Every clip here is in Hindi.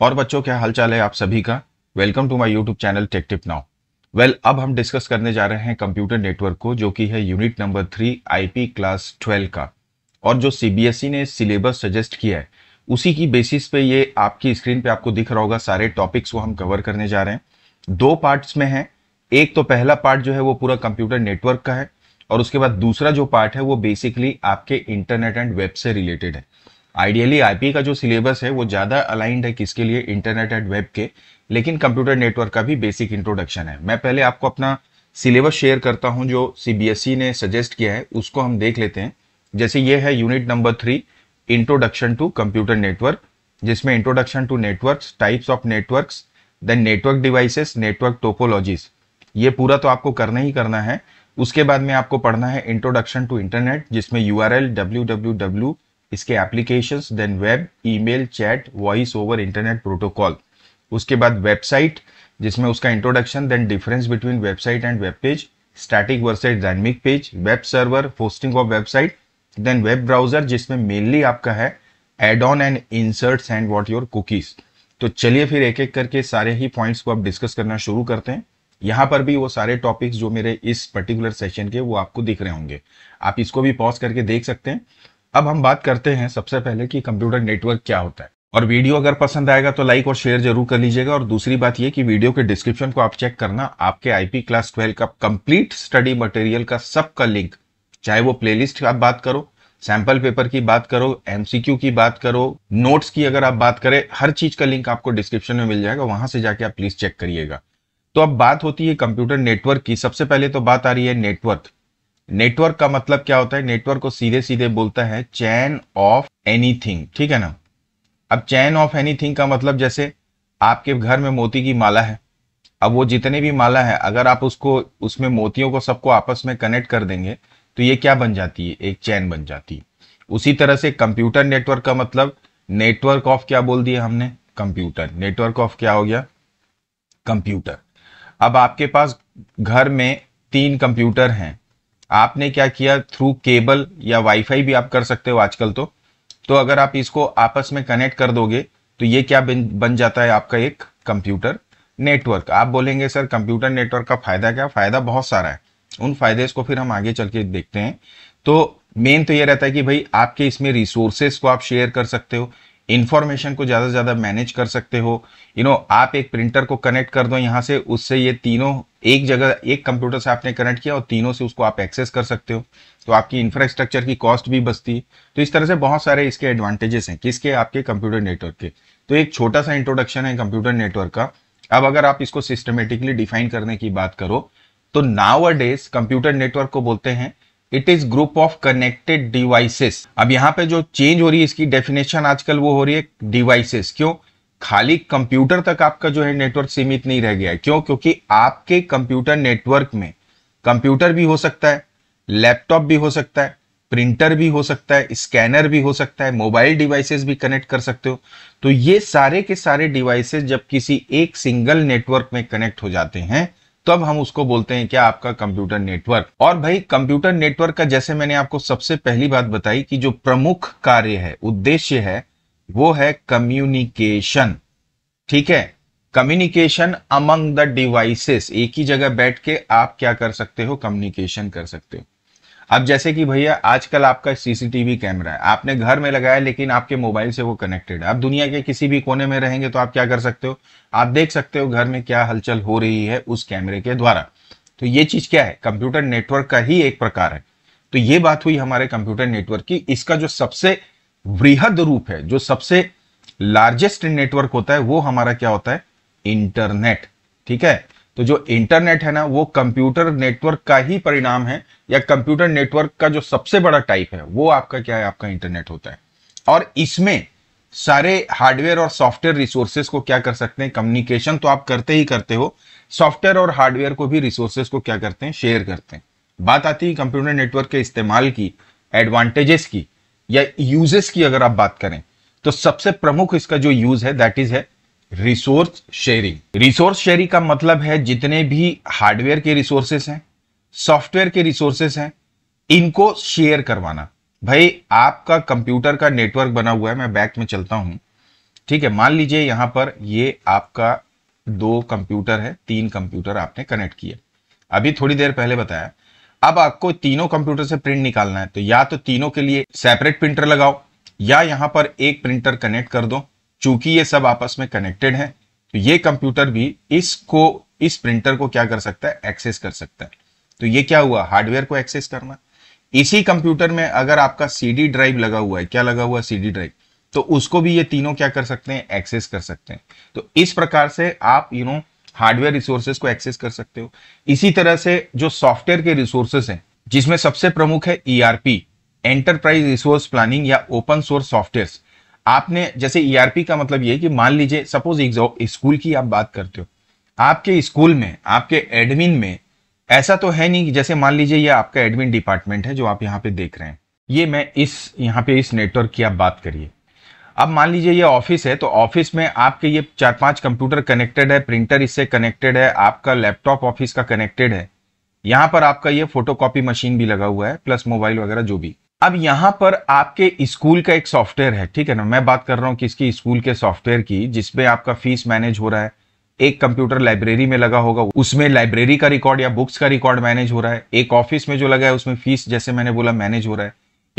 और बच्चों क्या हालचाल है आप सभी का welcome to my YouTube channel tech tip now well अब हम डिस्कस करने जा रहे हैं कंप्यूटर नेटवर्क को जो कि है unit number three IP class twelve का और जो सीबीएसई e ने सिलेबस सजेस्ट किया है उसी की बेसिस पे ये आपकी स्क्रीन पे आपको दिख रहा होगा सारे टॉपिक्स को हम कवर करने जा रहे हैं दो पार्ट्स में है एक तो पहला पार्ट जो है वो पूरा कंप्यूटर नेटवर्क का है और उसके बाद दूसरा जो पार्ट है वो बेसिकली आपके इंटरनेट एंड वेब से रिलेटेड है आइडियली आईपी का जो सिलेबस है वो ज़्यादा अलाइंड है किसके लिए इंटरनेट एंड वेब के लेकिन कंप्यूटर नेटवर्क का भी बेसिक इंट्रोडक्शन है मैं पहले आपको अपना सिलेबस शेयर करता हूँ जो सी e ने सजेस्ट किया है उसको हम देख लेते हैं जैसे ये है unit number three introduction to computer network जिसमें introduction to network types of network then network devices network topologies ये पूरा तो आपको करना ही करना है उसके बाद में आपको पढ़ना है इंट्रोडक्शन टू इंटरनेट जिसमें U R L W W W इसके application then web email chat voice over internet protocol उसके बाद वेबसाइट जिसमें उसका introduction then difference between website and web page static versus dynamic page web server hosting of website then web browser जिसमें मेनली आपका है add on and insert and what your cookies तो चलिए फिर एक एक करके सारे ही पॉइंट्स को आप डिस्कस करना शुरू करते हैं यहां पर भी वो सारे टॉपिक्स जो मेरे इस पर्टिकुलर सेशन के वो आपको दिख रहे होंगे आप इसको भी पॉज करके देख सकते हैं अब हम बात करते हैं सबसे पहले कि कंप्यूटर नेटवर्क क्या होता है और वीडियो अगर पसंद आएगा तो लाइक और शेयर जरूर कर लीजिएगा और दूसरी बात यह कि वीडियो के डिस्क्रिप्शन को आप चेक करना आपके आईपी क्लास ट्वेल्व का कंप्लीट स्टडी मटेरियल का सबका लिंक चाहे वो प्लेलिस्ट लिस्ट आप बात करो सैंपल पेपर की बात करो एमसीक्यू की बात करो नोट्स की अगर आप बात करें हर चीज का लिंक आपको डिस्क्रिप्शन में मिल जाएगा वहां से जाके आप प्लीज चेक करिएगा तो अब बात होती है कंप्यूटर नेटवर्क की सबसे पहले तो बात आ रही है नेटवर्क नेटवर्क का मतलब क्या होता है नेटवर्क को सीधे सीधे बोलता है चैन ऑफ एनीथिंग ठीक है ना अब चैन ऑफ एनीथिंग का मतलब जैसे आपके घर में मोती की माला है अब वो जितने भी माला है अगर आप उसको उसमें मोतियों को सबको आपस में कनेक्ट कर देंगे तो ये क्या बन जाती है एक चैन बन जाती है उसी तरह से कंप्यूटर नेटवर्क का मतलब नेटवर्क ऑफ क्या बोल दिया हमने कंप्यूटर नेटवर्क ऑफ क्या हो गया कंप्यूटर अब आपके पास घर में तीन कंप्यूटर हैं आपने क्या किया थ्रू केबल या वाईफाई भी आप कर सकते हो आजकल तो तो अगर आप इसको आपस में कनेक्ट कर दोगे तो ये क्या बन जाता है आपका एक कंप्यूटर नेटवर्क आप बोलेंगे सर कंप्यूटर नेटवर्क का फायदा क्या फायदा बहुत सारा है उन फायदे को फिर हम आगे चल के देखते हैं तो मेन तो ये रहता है कि भाई आपके इसमें रिसोर्सेस को आप शेयर कर सकते हो इन्फॉर्मेशन को ज़्यादा से ज़्यादा मैनेज कर सकते हो यू नो आप एक प्रिंटर को कनेक्ट कर दो यहाँ से उससे ये तीनों एक जगह एक कंप्यूटर से आपने कनेक्ट किया और तीनों से उसको आप एक्सेस कर सकते हो तो आपकी इंफ्रास्ट्रक्चर की कॉस्ट भी बचती है तो इस तरह से बहुत सारे इसके एडवांटेजेस हैं किसके आपके कंप्यूटर नेटवर्क के तो एक छोटा सा इंट्रोडक्शन है कंप्यूटर नेटवर्क का अब अगर आप इसको सिस्टमेटिकली डिफाइन करने की बात करो तो नाव डेज कंप्यूटर नेटवर्क को बोलते हैं it is group of connected devices अब यहाँ पे जो चेंज हो रही है इसकी डेफिनेशन आजकल वो हो रही है डिवाइसेस क्यों खाली कंप्यूटर तक आपका जो है नेटवर्क सीमित नहीं रह गया है क्यों क्योंकि आपके कंप्यूटर नेटवर्क में कंप्यूटर भी हो सकता है लैपटॉप भी हो सकता है प्रिंटर भी हो सकता है स्कैनर भी हो सकता है मोबाइल डिवाइसेस भी कनेक्ट कर सकते हो तो ये सारे के सारे डिवाइसेस जब किसी एक सिंगल नेटवर्क में कनेक्ट हो जाते हैं तब हम उसको बोलते हैं क्या आपका कंप्यूटर नेटवर्क और भाई कंप्यूटर नेटवर्क का जैसे मैंने आपको सबसे पहली बात बताई कि जो प्रमुख कार्य है उद्देश्य है वो है कम्युनिकेशन ठीक है कम्युनिकेशन अमंग द डिवाइसेस एक ही जगह बैठ के आप क्या कर सकते हो कम्युनिकेशन कर सकते हो अब जैसे कि भैया आजकल आपका सीसीटीवी कैमरा है आपने घर में लगाया लेकिन आपके मोबाइल से वो कनेक्टेड है आप दुनिया के किसी भी कोने में रहेंगे तो आप क्या कर सकते हो आप देख सकते हो घर में क्या हलचल हो रही है उस कैमरे के द्वारा तो ये चीज क्या है कंप्यूटर नेटवर्क का ही एक प्रकार है तो ये बात हुई हमारे कंप्यूटर नेटवर्क की इसका जो सबसे वृहद रूप है जो सबसे लार्जेस्ट नेटवर्क होता है वो हमारा क्या होता है इंटरनेट ठीक है तो जो इंटरनेट है ना वो कंप्यूटर नेटवर्क का ही परिणाम है या कंप्यूटर नेटवर्क का जो सबसे बड़ा टाइप है वो आपका क्या है आपका इंटरनेट होता है और इसमें सारे हार्डवेयर और सॉफ्टवेयर रिसोर्सेज को क्या कर सकते हैं कम्युनिकेशन तो आप करते ही करते हो सॉफ्टवेयर और हार्डवेयर को भी रिसोर्सेज को क्या करते हैं शेयर करते हैं बात आती है कंप्यूटर नेटवर्क के इस्तेमाल की एडवांटेजेस की या यूजेस की अगर आप बात करें तो सबसे प्रमुख इसका जो यूज है दैट इज है रिसोर्स शेयरिंग रिसोर्स शेयरिंग का मतलब है जितने भी हार्डवेयर के रिसोर्सेस हैं सॉफ्टवेयर के रिसोर्सेस हैं इनको शेयर करवाना भाई आपका कंप्यूटर का नेटवर्क बना हुआ है मैं बैक में चलता हूं ठीक है मान लीजिए यहां पर ये आपका दो कंप्यूटर है तीन कंप्यूटर आपने कनेक्ट किया अभी थोड़ी देर पहले बताया अब आपको तीनों कंप्यूटर से प्रिंट निकालना है तो या तो तीनों के लिए सेपरेट प्रिंटर लगाओ या यहां पर एक प्रिंटर कनेक्ट कर दो चूंकि ये सब आपस में कनेक्टेड है तो ये कंप्यूटर भी इसको इस प्रिंटर को क्या कर सकता है एक्सेस कर सकता है तो ये क्या हुआ हार्डवेयर को एक्सेस करना इसी कंप्यूटर में अगर आपका सीडी ड्राइव लगा हुआ है क्या लगा हुआ है सीडी ड्राइव तो उसको भी ये तीनों क्या कर सकते हैं एक्सेस कर सकते हैं तो इस प्रकार से आप यू नो हार्डवेयर रिसोर्सेस को एक्सेस कर सकते हो इसी तरह से जो सॉफ्टवेयर के रिसोर्सेस हैं जिसमें सबसे प्रमुख है ईआरपी एंटरप्राइज रिसोर्स प्लानिंग या ओपन सोर्स सॉफ्टवेयर आपने जैसे ईआरपी e का मतलब ये कि मान लीजिए सपोज स्कूल की आप बात करते हो आपके स्कूल में आपके एडमिन में ऐसा तो है नहीं कि जैसे मान लीजिए ये आपका एडमिन डिपार्टमेंट है जो आप यहाँ पे देख रहे हैं ये मैं इस यहाँ पे इस नेटवर्क की आप बात करिए अब मान लीजिए ये ऑफिस है तो ऑफिस में आपके ये चार पांच कंप्यूटर कनेक्टेड है प्रिंटर इससे कनेक्टेड है आपका लैपटॉप ऑफिस का कनेक्टेड है यहाँ पर आपका ये फोटोकॉपी मशीन भी लगा हुआ है प्लस मोबाइल वगैरह जो भी अब यहां पर आपके स्कूल का एक सॉफ्टवेयर है ठीक है ना मैं बात कर रहा हूं किसकी स्कूल के सॉफ्टवेयर की जिसमें आपका फीस मैनेज हो रहा है एक कंप्यूटर लाइब्रेरी में लगा होगा उसमें लाइब्रेरी का रिकॉर्ड या बुक्स का रिकॉर्ड मैनेज हो रहा है एक ऑफिस में जो लगा है उसमें फीस जैसे मैंने बोला मैनेज हो रहा है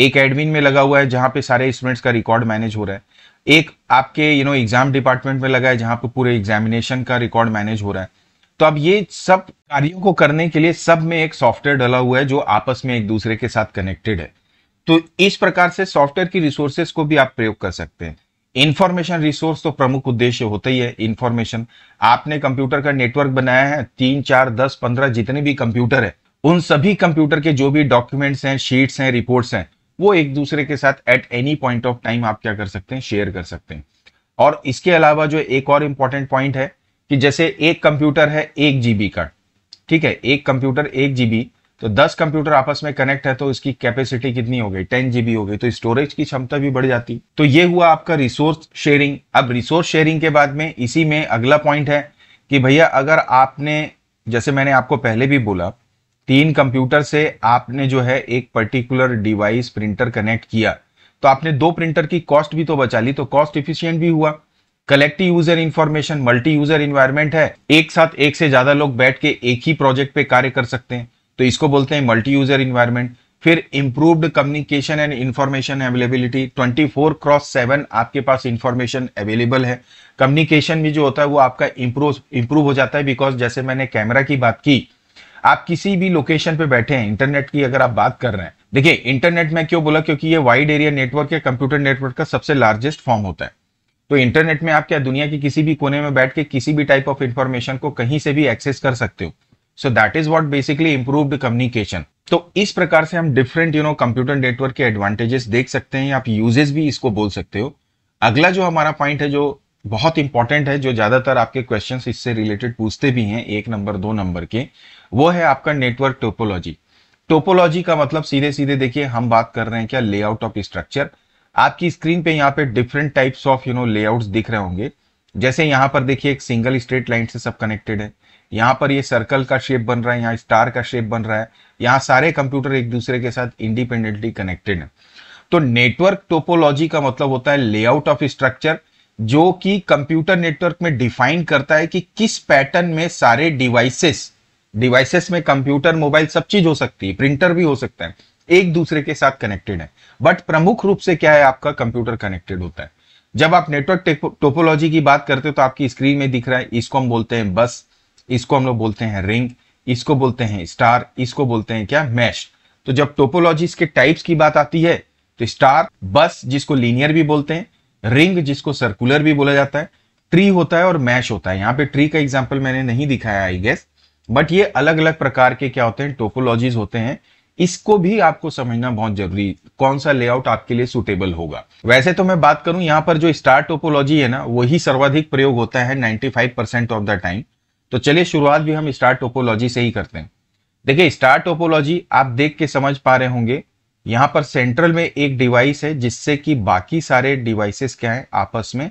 एक एडमिन में लगा हुआ है जहां पे सारे स्टूडेंट्स का रिकॉर्ड मैनेज हो रहा है एक आपके यू नो एग्जाम डिपार्टमेंट में लगा है जहां पे पूरे एग्जामिनेशन का रिकॉर्ड मैनेज हो रहा है तो अब ये सब कार्यों को करने के लिए सब में एक सॉफ्टवेयर डला हुआ है जो आपस में एक दूसरे के साथ कनेक्टेड है तो इस प्रकार से सॉफ्टवेयर की रिसोर्सेस को भी आप प्रयोग कर सकते हैं इंफॉर्मेशन रिसोर्स तो प्रमुख उद्देश्य होता ही है इंफॉर्मेशन आपने कंप्यूटर का नेटवर्क बनाया है तीन चार दस पंद्रह जितने भी कंप्यूटर है उन सभी कंप्यूटर के जो भी डॉक्यूमेंट्स हैं शीट्स हैं रिपोर्ट्स हैं वो एक दूसरे के साथ at any point of time आप क्या कर सकते हैं शेयर कर सकते हैं और इसके अलावा जो एक और इंपॉर्टेंट पॉइंट है कि जैसे एक कंप्यूटर है एक जीबी का ठीक है एक कंप्यूटर एक जीबी तो 10 कंप्यूटर आपस में कनेक्ट है तो इसकी कैपेसिटी कितनी हो गई टेन जीबी हो गई तो स्टोरेज की क्षमता भी बढ़ जाती तो ये हुआ आपका रिसोर्स शेयरिंग अब रिसोर्स शेयरिंग के बाद में इसी में अगला पॉइंट है कि भैया अगर आपने जैसे मैंने आपको पहले भी बोला तीन कंप्यूटर से आपने जो है एक पर्टिकुलर डिवाइस प्रिंटर कनेक्ट किया तो आपने दो प्रिंटर की कॉस्ट भी तो बचा ली तो कॉस्ट इफिशियंट भी हुआ collective user information multi user environment है एक साथ एक से ज्यादा लोग बैठ के एक ही प्रोजेक्ट पे कार्य कर सकते हैं तो इसको बोलते हैं मल्टी यूजर इन्वायरमेंट फिर improved communication and information availability 24 cross 7 आपके पास इंफॉर्मेशन अवेलेबल है कम्युनिकेशन भी जो होता है वो आपका इंप्रूव इंप्रूव हो जाता है बिकॉज जैसे मैंने कैमरा की बात की आप किसी भी लोकेशन पे बैठे हैं इंटरनेट की अगर आप बात कर रहे हैं देखिए इंटरनेट में क्यों बोला क्योंकि ये वाइड एरिया नेटवर्क या कंप्यूटर नेटवर्क का सबसे लार्जेस्ट फॉर्म होता है तो इंटरनेट में आप क्या दुनिया के किसी भी कोने में बैठ के किसी भी टाइप ऑफ इंफॉर्मेशन को कहीं से भी एक्सेस कर सकते हो so that is what basically improved communication तो इस प्रकार से हम different you know computer network के एडवांटेजेस देख सकते हैं आप यूजेस भी इसको बोल सकते हो अगला जो हमारा पॉइंट है जो बहुत इंपॉर्टेंट है जो ज्यादातर आपके क्वेश्चंस इससे रिलेटेड पूछते भी हैं एक नंबर दो नंबर के वो है आपका नेटवर्क टोपोलॉजी टोपोलॉजी का मतलब सीधे सीधे देखिए हम बात कर रहे हैं क्या लेआउट ऑफ स्ट्रक्चर आपकी स्क्रीन पे यहाँ पे different types of you know layouts दिख रहे होंगे जैसे यहां पर देखिए एक सिंगल स्ट्रेट लाइन से सब कनेक्टेड है यहाँ पर ये सर्कल का शेप बन रहा है यहाँ स्टार का शेप बन रहा है यहाँ सारे कंप्यूटर एक दूसरे के साथ इंडिपेंडेंटली कनेक्टेड है तो नेटवर्क टोपोलॉजी का मतलब होता है लेआउट ऑफ स्ट्रक्चर जो कि कंप्यूटर नेटवर्क में डिफाइन करता है कि किस पैटर्न में सारे डिवाइसेस डिवाइसेस में कंप्यूटर मोबाइल सब चीज हो सकती है प्रिंटर भी हो सकता है एक दूसरे के साथ कनेक्टेड है बट प्रमुख रूप से क्या है आपका कंप्यूटर कनेक्टेड होता है जब आप नेटवर्क टोपोलॉजी की बात करते हो तो आपकी स्क्रीन में दिख रहा है इसको हम बोलते हैं बस इसको हम लोग बोलते हैं रिंग इसको बोलते हैं स्टार इसको बोलते हैं क्या मैश तो जब टोपोलॉजी के टाइप्स की बात आती है तो स्टार बस जिसको लीनियर भी बोलते हैं रिंग जिसको सर्कुलर भी बोला जाता है ट्री होता है और मैश होता है यहाँ पे ट्री का एग्जाम्पल मैंने नहीं दिखाया आई गेस बट ये अलग अलग प्रकार के क्या होते हैं टोपोलॉजीज होते हैं इसको भी आपको समझना बहुत जरूरी कौन सा लेआउट आपके लिए सुटेबल होगा वैसे तो मैं बात करूं यहाँ पर जो स्टार टोपोलॉजी है ना वही सर्वाधिक प्रयोग होता है 95% ऑफ द टाइम तो चलिए शुरुआत भी हम स्टार टोपोलॉजी से ही करते हैं देखिए स्टार टोपोलॉजी आप देख के समझ पा रहे होंगे यहां पर सेंट्रल में एक डिवाइस है जिससे कि बाकी सारे डिवाइसेस क्या है आपस में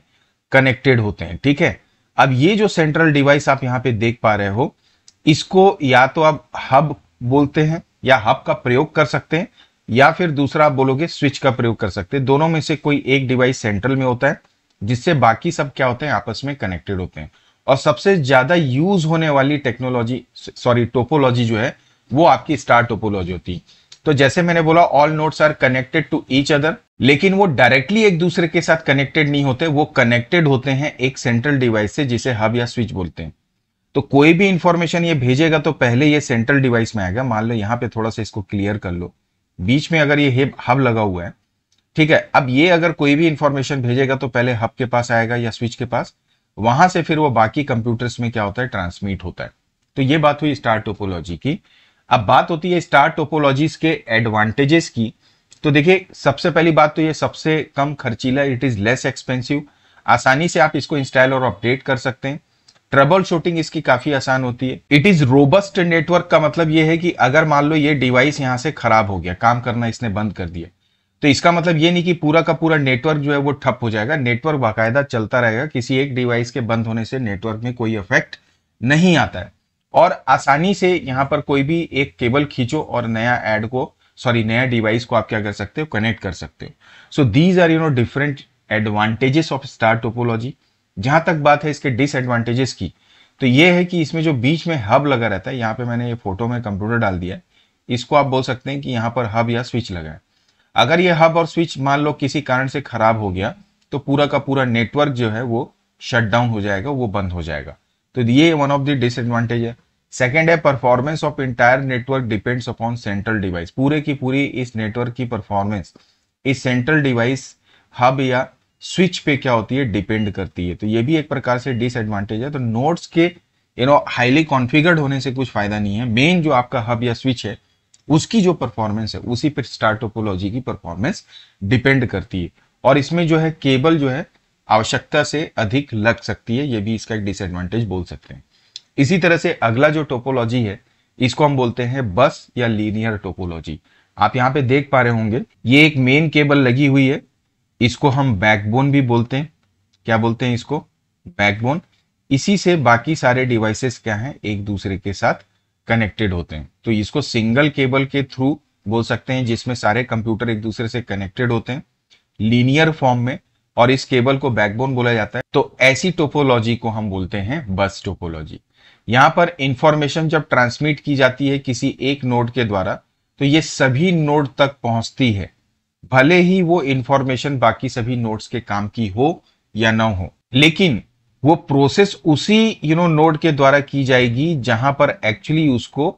कनेक्टेड होते हैं ठीक है अब ये जो सेंट्रल डिवाइस आप यहां पे देख पा रहे हो इसको या तो आप हब बोलते हैं या हब का प्रयोग कर सकते हैं या फिर दूसरा आप बोलोगे स्विच का प्रयोग कर सकते हैं दोनों में से कोई एक डिवाइस सेंट्रल में होता है जिससे बाकी सब क्या होते हैं आपस में कनेक्टेड होते हैं और सबसे ज़्यादा यूज होने वाली टेक्नोलॉजी सॉरी टोपोलॉजी जो है वो आपकी स्टार टोपोलॉजी होती है तो जैसे मैंने बोला all nodes are connected to each other लेकिन वो डायरेक्टली एक दूसरे के साथ कनेक्टेड नहीं होते वो कनेक्टेड होते हैं एक सेंट्रल डिवाइस से जिसे हब या स्विच बोलते हैं तो कोई भी इंफॉर्मेशन ये भेजेगा तो पहले ये सेंट्रल डिवाइस में आएगा मान लो यहां पे थोड़ा सा इसको क्लियर कर लो बीच में अगर ये हब लगा हुआ है ठीक है अब ये अगर कोई भी इंफॉर्मेशन भेजेगा तो पहले हब के पास आएगा या स्विच के पास वहां से फिर वो बाकी कंप्यूटर्स में क्या होता है ट्रांसमिट होता है तो ये बात हुई स्टार टोपोलॉजी की अब बात होती है स्टार टोपोलॉजी के एडवांटेजेस की तो देखिए सबसे पहली बात तो ये सबसे कम खर्चीला इट इज लेस एक्सपेंसिव आसानी से आप इसको इंस्टॉल और अपडेट कर सकते हैं ट्रबल शूटिंग इसकी काफी आसान होती है इट इज रोबस्ट नेटवर्क का मतलब ये है कि अगर मान लो ये डिवाइस यहां से खराब हो गया काम करना इसने बंद कर दिया तो इसका मतलब ये नहीं कि पूरा का पूरा नेटवर्क जो है वो ठप हो जाएगा नेटवर्क बाकायदा चलता रहेगा किसी एक डिवाइस के बंद होने से नेटवर्क में कोई इफेक्ट नहीं आता है और आसानी से यहां पर कोई भी एक केबल खींचो और नया एड को सॉरी नया डिवाइस को आप क्या कर सकते हो कनेक्ट कर सकते हो so these are you know different advantages of star topology जहां तक बात है इसके डिसएडवांटेजेस की तो ये है कि इसमें जो बीच में हब लगा रहता है यहाँ पे मैंने ये फोटो में कंप्यूटर डाल दिया है इसको आप बोल सकते हैं कि यहाँ पर हब या स्विच लगा है अगर ये हब और स्विच मान लो किसी कारण से खराब हो गया तो पूरा का पूरा नेटवर्क जो है वो शट डाउन हो जाएगा वो बंद हो जाएगा तो ये वन ऑफ द डिसएडवांटेज है सेकेंड है performance of entire network depends upon central device पूरे की पूरी इस नेटवर्क की परफॉर्मेंस इस सेंट्रल डिवाइस हब या स्विच पे क्या होती है डिपेंड करती है तो ये भी एक प्रकार से डिसएडवांटेज है तो नोट्स के यू नो हाईली कॉन्फिगर्ड होने से कुछ फायदा नहीं है मेन जो आपका हब या स्विच है उसकी जो परफॉर्मेंस है उसी पर स्टार्टोपोलॉजी की परफॉर्मेंस डिपेंड करती है और इसमें जो है केबल जो है आवश्यकता से अधिक लग सकती है ये भी इसका एक डिसएडवांटेज बोल सकते हैं इसी तरह से अगला जो टोपोलॉजी है इसको हम बोलते हैं बस या लीनियर टोपोलॉजी आप यहाँ पे देख पा रहे होंगे ये एक मेन केबल लगी हुई है इसको हम बैकबोन भी बोलते हैं क्या बोलते हैं इसको बैकबोन इसी से बाकी सारे डिवाइसेस क्या हैं एक दूसरे के साथ कनेक्टेड होते हैं तो इसको सिंगल केबल के थ्रू बोल सकते हैं जिसमें सारे कंप्यूटर एक दूसरे से कनेक्टेड होते हैं लीनियर फॉर्म में और इस केबल को बैकबोन बोला जाता है तो ऐसी टोपोलॉजी को हम बोलते हैं बस टोपोलॉजी यहां पर इंफॉर्मेशन जब ट्रांसमिट की जाती है किसी एक नोड के द्वारा तो ये सभी नोड तक पहुंचती है भले ही वो इंफॉर्मेशन बाकी सभी नोड्स के काम की हो या ना हो लेकिन वो प्रोसेस उसी यू नो नोड के द्वारा की जाएगी जहां पर एक्चुअली उसको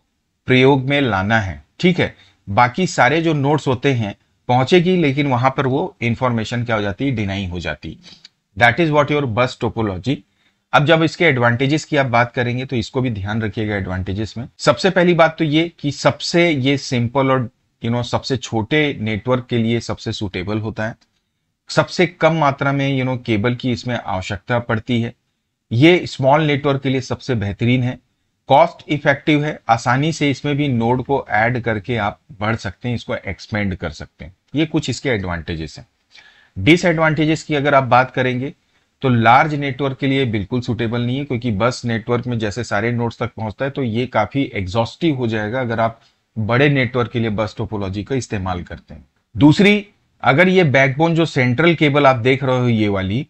प्रयोग में लाना है ठीक है बाकी सारे जो नोट्स होते हैं पहुंचेगी लेकिन वहां पर वो इंफॉर्मेशन क्या हो जाती है डिनाई हो जाती that is what your bus topology अब जब इसके एडवांटेजेस की आप बात करेंगे तो इसको भी ध्यान रखिएगा एडवांटेजेस में सबसे पहली बात तो ये कि सबसे ये सिंपल और यू you नो know, सबसे छोटे नेटवर्क के लिए सबसे सुटेबल होता है सबसे कम मात्रा में यू नो केबल की इसमें आवश्यकता पड़ती है ये स्मॉल नेटवर्क के लिए सबसे बेहतरीन है कॉस्ट इफेक्टिव है आसानी से इसमें भी नोड को ऐड करके आप बढ़ सकते हैं इसको एक्सपेंड कर सकते हैं ये कुछ इसके एडवांटेजेस हैं डिसएडवांटेजेस की अगर आप बात करेंगे तो लार्ज नेटवर्क के लिए बिल्कुल सुटेबल नहीं है क्योंकि बस नेटवर्क में जैसे सारे नोड्स तक पहुंचता है तो ये काफ़ी एग्जॉस्टिव हो जाएगा अगर आप बड़े नेटवर्क के लिए बस टोपोलॉजी का इस्तेमाल करते हैं दूसरी अगर ये बैकबोन जो सेंट्रल केबल आप देख रहे हो ये वाली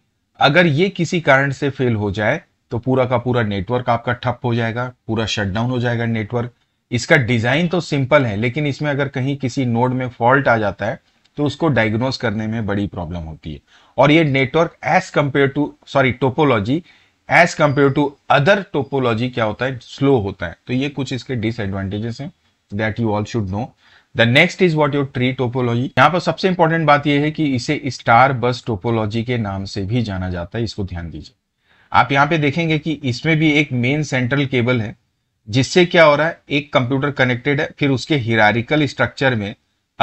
अगर ये किसी कारण से फेल हो जाए तो पूरा का पूरा नेटवर्क आपका ठप हो जाएगा पूरा शटडाउन हो जाएगा नेटवर्क इसका डिज़ाइन तो सिंपल है लेकिन इसमें अगर कहीं किसी नोड में फॉल्ट आ जाता है तो उसको डायग्नोस करने में बड़ी प्रॉब्लम होती है और ये network as compare to sorry topology as compare to other topology क्या होता है स्लो होता है तो ये कुछ इसके डिसएडवांटेजेस हैं that you all should know the next is what your tree topology यहाँ पर सबसे इंपॉर्टेंट बात यह है कि इसे स्टार बस टोपोलॉजी के नाम से भी जाना जाता है इसको ध्यान दीजिए आप यहाँ पे देखेंगे कि इसमें भी एक मेन सेंट्रल केबल है जिससे क्या हो रहा है एक कंप्यूटर कनेक्टेड है फिर उसके हिरारिकल स्ट्रक्चर में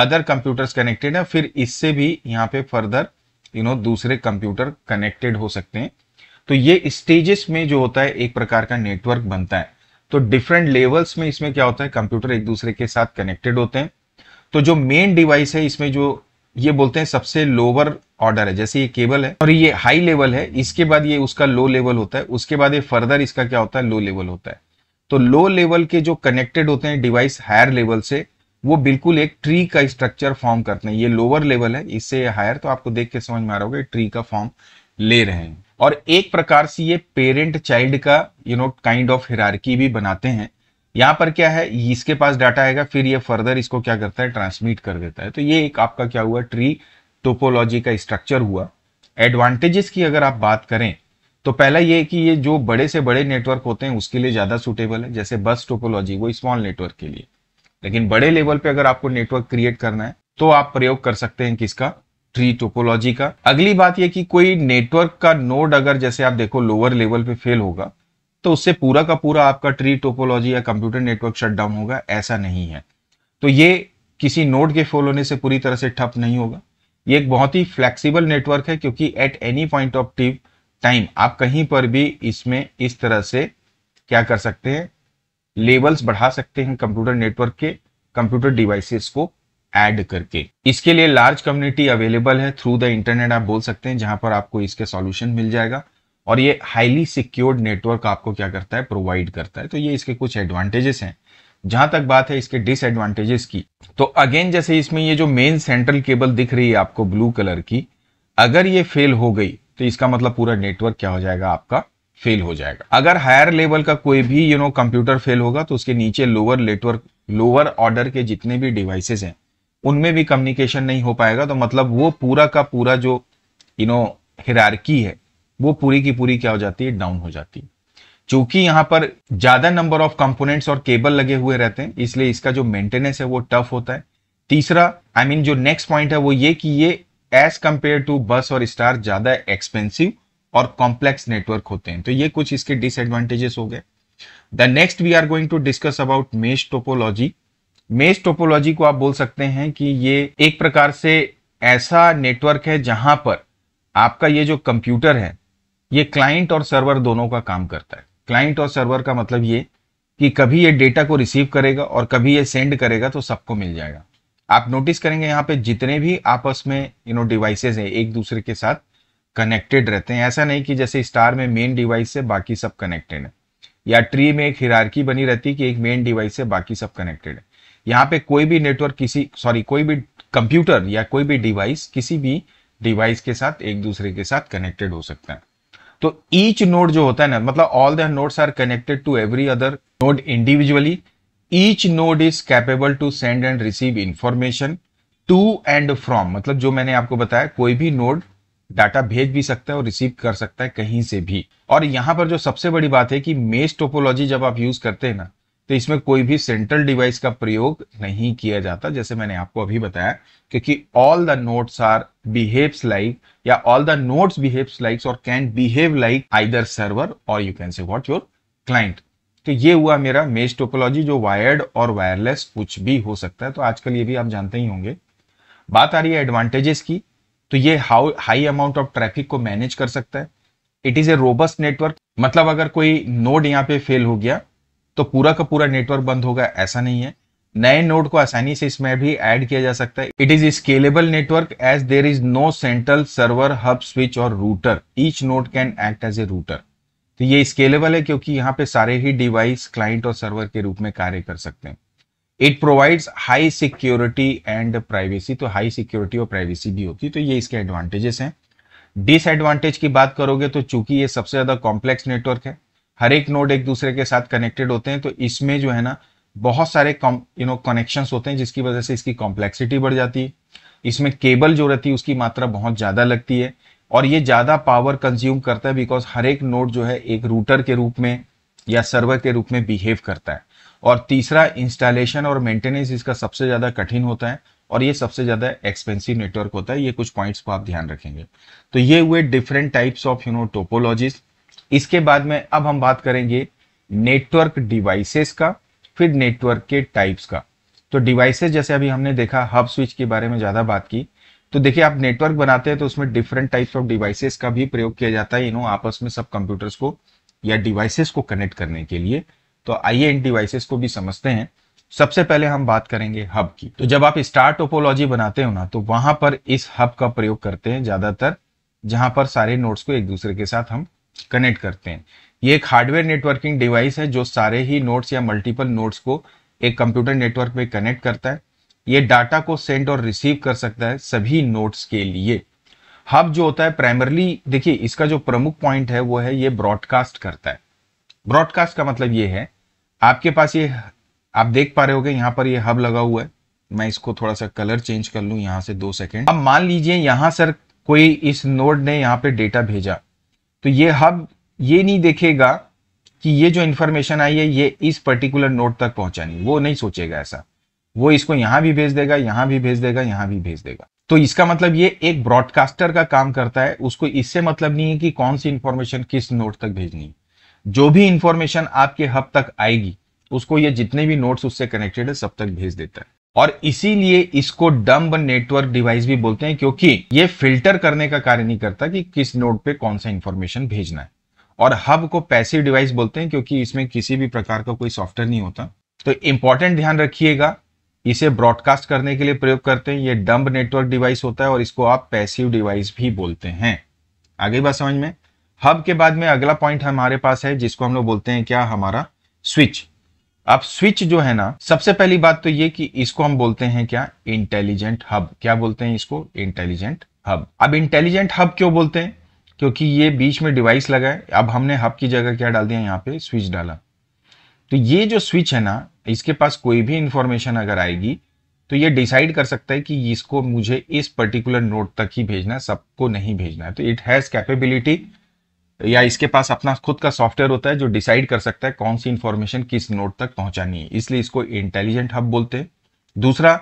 अदर कंप्यूटर्स कनेक्टेड है फिर इससे भी यहाँ पे फर्दर यू नो दूसरे कंप्यूटर कनेक्टेड हो सकते हैं तो ये स्टेजेस में जो होता है एक प्रकार का नेटवर्क बनता है तो डिफरेंट लेवल्स में इसमें क्या होता है कंप्यूटर एक दूसरे के साथ कनेक्टेड होते हैं तो जो मेन डिवाइस है इसमें जो ये बोलते हैं सबसे लोअर ऑर्डर है जैसे ये केबल है और ये हाई लेवल है इसके बाद ये उसका लो लेवल होता है उसके बाद ये फर्दर इसका क्या होता है लो लेवल होता है तो लो लेवल के जो कनेक्टेड होते हैं डिवाइस हायर लेवल से वो बिल्कुल एक ट्री का स्ट्रक्चर फॉर्म करते हैं ये लोअर लेवल है इससे हायर तो आपको देख के समझ में आ रहा होगा ट्री का फॉर्म ले रहे हैं और एक प्रकार से ये पेरेंट चाइल्ड का you know kind of hierarchy भी बनाते हैं यहां पर क्या है इसके पास डाटा आएगा फिर ये फर्दर इसको क्या करता है ट्रांसमिट कर देता है तो ये एक आपका क्या हुआ ट्री टोपोलॉजी का स्ट्रक्चर हुआ एडवांटेजेस की अगर आप बात करें तो पहला ये कि ये जो बड़े से बड़े नेटवर्क होते हैं उसके लिए ज़्यादा सुटेबल है जैसे बस टोपोलॉजी वो स्मॉल नेटवर्क के लिए लेकिन बड़े लेवल पे अगर आपको नेटवर्क क्रिएट करना है तो आप प्रयोग कर सकते हैं किसका ट्री टोपोलॉजी का अगली बात यह कि कोई नेटवर्क का नोड अगर जैसे आप देखो लोअर लेवल पे फेल होगा तो उससे पूरा का पूरा आपका ट्री टोपोलॉजी या कंप्यूटर नेटवर्क शटडाउन होगा ऐसा नहीं है तो ये किसी नोड के फॉल होने से पूरी तरह से ठप नहीं होगा ये एक बहुत ही फ्लेक्सिबल नेटवर्क है क्योंकि at any point of tip time आप कहीं पर भी इसमें इस तरह से क्या कर सकते हैं लेवल्स बढ़ा सकते हैं कंप्यूटर नेटवर्क के कंप्यूटर डिवाइसेस को ऐड करके इसके लिए लार्ज कम्युनिटी अवेलेबल है थ्रू द इंटरनेट आप बोल सकते हैं जहां पर आपको इसके सॉल्यूशन मिल जाएगा और ये हाईली सिक्योर्ड नेटवर्क आपको क्या करता है प्रोवाइड करता है तो ये इसके कुछ एडवांटेजेस हैं जहां तक बात है इसके डिसएडवांटेजेस की तो अगेन जैसे इसमें ये जो मेन सेंट्रल केबल दिख रही है आपको ब्लू कलर की अगर ये फेल हो गई तो इसका मतलब पूरा नेटवर्क क्या हो जाएगा आपका फेल हो जाएगा अगर हायर लेवल का कोई भी यू नो कंप्यूटर फेल होगा तो उसके नीचे लोअर नेटवर्क लोअर ऑर्डर के जितने भी डिवाइसेस हैं उनमें भी कम्युनिकेशन नहीं हो पाएगा तो मतलब वो पूरा का पूरा जो यू नो हिरारकी है वो पूरी की पूरी क्या हो जाती है डाउन हो जाती है चूंकि यहां पर ज्यादा नंबर ऑफ कंपोनेंट्स और केबल लगे हुए रहते हैं इसलिए इसका जो मेंटेनेंस है वो टफ होता है तीसरा आई I मीन mean, जो नेक्स्ट पॉइंट है वो ये कि ये एज कंपेयर टू बस और स्टार ज्यादा एक्सपेंसिव और कॉम्प्लेक्स नेटवर्क होते हैं तो ये कुछ इसके डिसएडवांटेजेस हो गए the next we are going to discuss about mesh topology mesh topology को आप बोल सकते हैं कि ये एक प्रकार से ऐसा नेटवर्क है जहां पर आपका ये जो कंप्यूटर है ये क्लाइंट और सर्वर दोनों का काम करता है क्लाइंट और सर्वर का मतलब ये कि कभी ये डेटा को रिसीव करेगा और कभी ये सेंड करेगा तो सबको मिल जाएगा आप नोटिस करेंगे यहाँ पे जितने भी आपस में यू नो डिवाइसेज हैं एक दूसरे के साथ कनेक्टेड रहते हैं ऐसा नहीं कि जैसे स्टार में मेन डिवाइस से बाकी सब कनेक्टेड है या ट्री में एक हिरारकी बनी रहती कि एक मेन डिवाइस से बाकी सब कनेक्टेड है यहाँ पे कोई भी नेटवर्क किसी सॉरी कोई भी कंप्यूटर या कोई भी डिवाइस किसी भी डिवाइस के साथ एक दूसरे के साथ कनेक्टेड हो सकता है तो ईच नोड जो होता है ना मतलब all the nodes are connected to every other node individually each node is capable to send and receive information to and from मतलब जो मैंने आपको बताया कोई भी नोड डाटा भेज भी सकता है और रिसीव कर सकता है कहीं से भी और यहां पर जो सबसे बड़ी बात है कि मेस टोपोलॉजी जब आप यूज करते हैं ना तो इसमें कोई भी सेंट्रल डिवाइस का प्रयोग नहीं किया जाता जैसे मैंने आपको अभी बताया क्योंकि all the nodes are behaves like या all the nodes behaves likes और can behave like either server और you can say what your client तो ये हुआ मेरा मेज टोपोलॉजी जो वायर्ड और वायरलेस कुछ भी हो सकता है तो आजकल ये भी आप जानते ही होंगे बात आ रही है एडवांटेजेस की तो ये हाई अमाउंट ऑफ ट्रैफिक को मैनेज कर सकता है it is a robust network मतलब अगर कोई नोड यहाँ पे फेल हो गया तो पूरा का पूरा नेटवर्क बंद होगा ऐसा नहीं है नए नोड को आसानी से इसमें भी ऐड किया जा सकता है it is scalable network as there is no central server hub switch और router each node can act as a router तो ये स्केलेबल है क्योंकि यहाँ पे सारे ही डिवाइस क्लाइंट और सर्वर के रूप में कार्य कर सकते हैं it provides high security and privacy तो हाई सिक्योरिटी और प्राइवेसी भी होती है तो ये इसके एडवांटेजेस हैं डिसएडवांटेज की बात करोगे तो चूंकि ये सबसे ज़्यादा कॉम्प्लेक्स नेटवर्क है हर एक नोड एक दूसरे के साथ कनेक्टेड होते हैं तो इसमें जो है ना बहुत सारे यू नो कनेक्शन होते हैं जिसकी वजह से इसकी कॉम्प्लेक्सिटी बढ़ जाती है इसमें केबल जो रहती है उसकी मात्रा बहुत ज़्यादा लगती है और ये ज़्यादा पावर कंज्यूम करता है बिकॉज हर एक नोड जो है एक रूटर के रूप में या सर्वर के रूप में बिहेव करता है और तीसरा इंस्टॉलेशन और मेंटेनेंस इसका सबसे ज़्यादा कठिन होता है और ये सबसे ज़्यादा एक्सपेंसिव नेटवर्क होता है ये कुछ पॉइंट्स को आप ध्यान रखेंगे तो ये हुए different types of you know topologies इसके बाद में अब हम बात करेंगे नेटवर्क डिवाइसेस का फिर नेटवर्क के टाइप्स का तो डिवाइसेस जैसे अभी हमने देखा हब स्विच के बारे में ज़्यादा बात की तो देखिए आप नेटवर्क बनाते हैं तो उसमें डिफरेंट टाइप्स ऑफ डिवाइसेस का भी प्रयोग किया जाता है इन आपस में सब कंप्यूटर्स को या डिवाइसेस को कनेक्ट करने के लिए तो आइए इन डिवाइसेस को भी समझते हैं सबसे पहले हम बात करेंगे हब की तो जब आप स्टार टोपोलॉजी बनाते हो ना तो वहां पर इस हब का प्रयोग करते हैं ज्यादातर जहां पर सारे नोट्स को एक दूसरे के साथ हम कनेक्ट करते हैं ये एक हार्डवेयर नेटवर्किंग डिवाइस है जो सारे ही नोट्स या मल्टीपल नोट्स को एक कंप्यूटर नेटवर्क में कनेक्ट करता है ये डाटा को सेंड और रिसीव कर सकता है सभी नोट्स के लिए हब जो होता है प्राइमरली देखिए इसका जो प्रमुख पॉइंट है वो है ये ब्रॉडकास्ट करता है ब्रॉडकास्ट का मतलब ये है आपके पास ये आप देख पा रहे गए यहाँ पर ये हब लगा हुआ है मैं इसको थोड़ा सा कलर चेंज कर लूँ यहाँ से दो सेकेंड अब मान लीजिए यहाँ सर कोई इस नोड ने यहाँ पे डेटा भेजा तो ये हब ये नहीं देखेगा कि ये जो इंफॉर्मेशन आई है ये इस पर्टिकुलर नोट तक पहुंचानी वो नहीं सोचेगा ऐसा वो इसको यहां भी भेज देगा यहां भी भेज देगा यहां भी भेज देगा तो इसका मतलब ये एक ब्रॉडकास्टर का काम करता है उसको इससे मतलब नहीं है कि कौन सी इंफॉर्मेशन किस नोट तक भेजनी जो भी इंफॉर्मेशन आपके हब तक आएगी उसको ये जितने भी नोट्स उससे कनेक्टेड है सब तक भेज देता है और इसीलिए इसको डम्ब नेटवर्क डिवाइस भी बोलते हैं क्योंकि ये फिल्टर करने का कार्य नहीं करता कि किस नोड पे कौन सा इंफॉर्मेशन भेजना है और हब को पैसिव डिवाइस बोलते हैं क्योंकि इसमें किसी भी प्रकार का कोई सॉफ्टवेयर नहीं होता तो इंपॉर्टेंट ध्यान रखिएगा इसे ब्रॉडकास्ट करने के लिए प्रयोग करते हैं ये डम्ब नेटवर्क डिवाइस होता है और इसको आप पैसिव डिवाइस भी बोलते हैं आगे बात समझ में हब के बाद में अगला पॉइंट हमारे पास है जिसको हम लोग बोलते हैं क्या हमारा स्विच अब स्विच जो है ना सबसे पहली बात तो ये कि इसको हम बोलते हैं क्या इंटेलिजेंट हब क्या बोलते हैं इसको इंटेलिजेंट हब अब इंटेलिजेंट हब क्यों बोलते हैं क्योंकि ये बीच में डिवाइस लगा है अब हमने हब की जगह क्या डाल दिया यहाँ पे स्विच डाला तो ये जो स्विच है ना इसके पास कोई भी इंफॉर्मेशन अगर आएगी तो ये डिसाइड कर सकता है कि इसको मुझे इस पर्टिकुलर नोट तक ही भेजना है सबको नहीं भेजना है तो इट हैज़ कैपेबिलिटी या इसके पास अपना खुद का सॉफ्टवेयर होता है जो डिसाइड कर सकता है कौन सी इंफॉर्मेशन किस नोड तक पहुंचानी है इसलिए इसको इंटेलिजेंट हब बोलते हैं दूसरा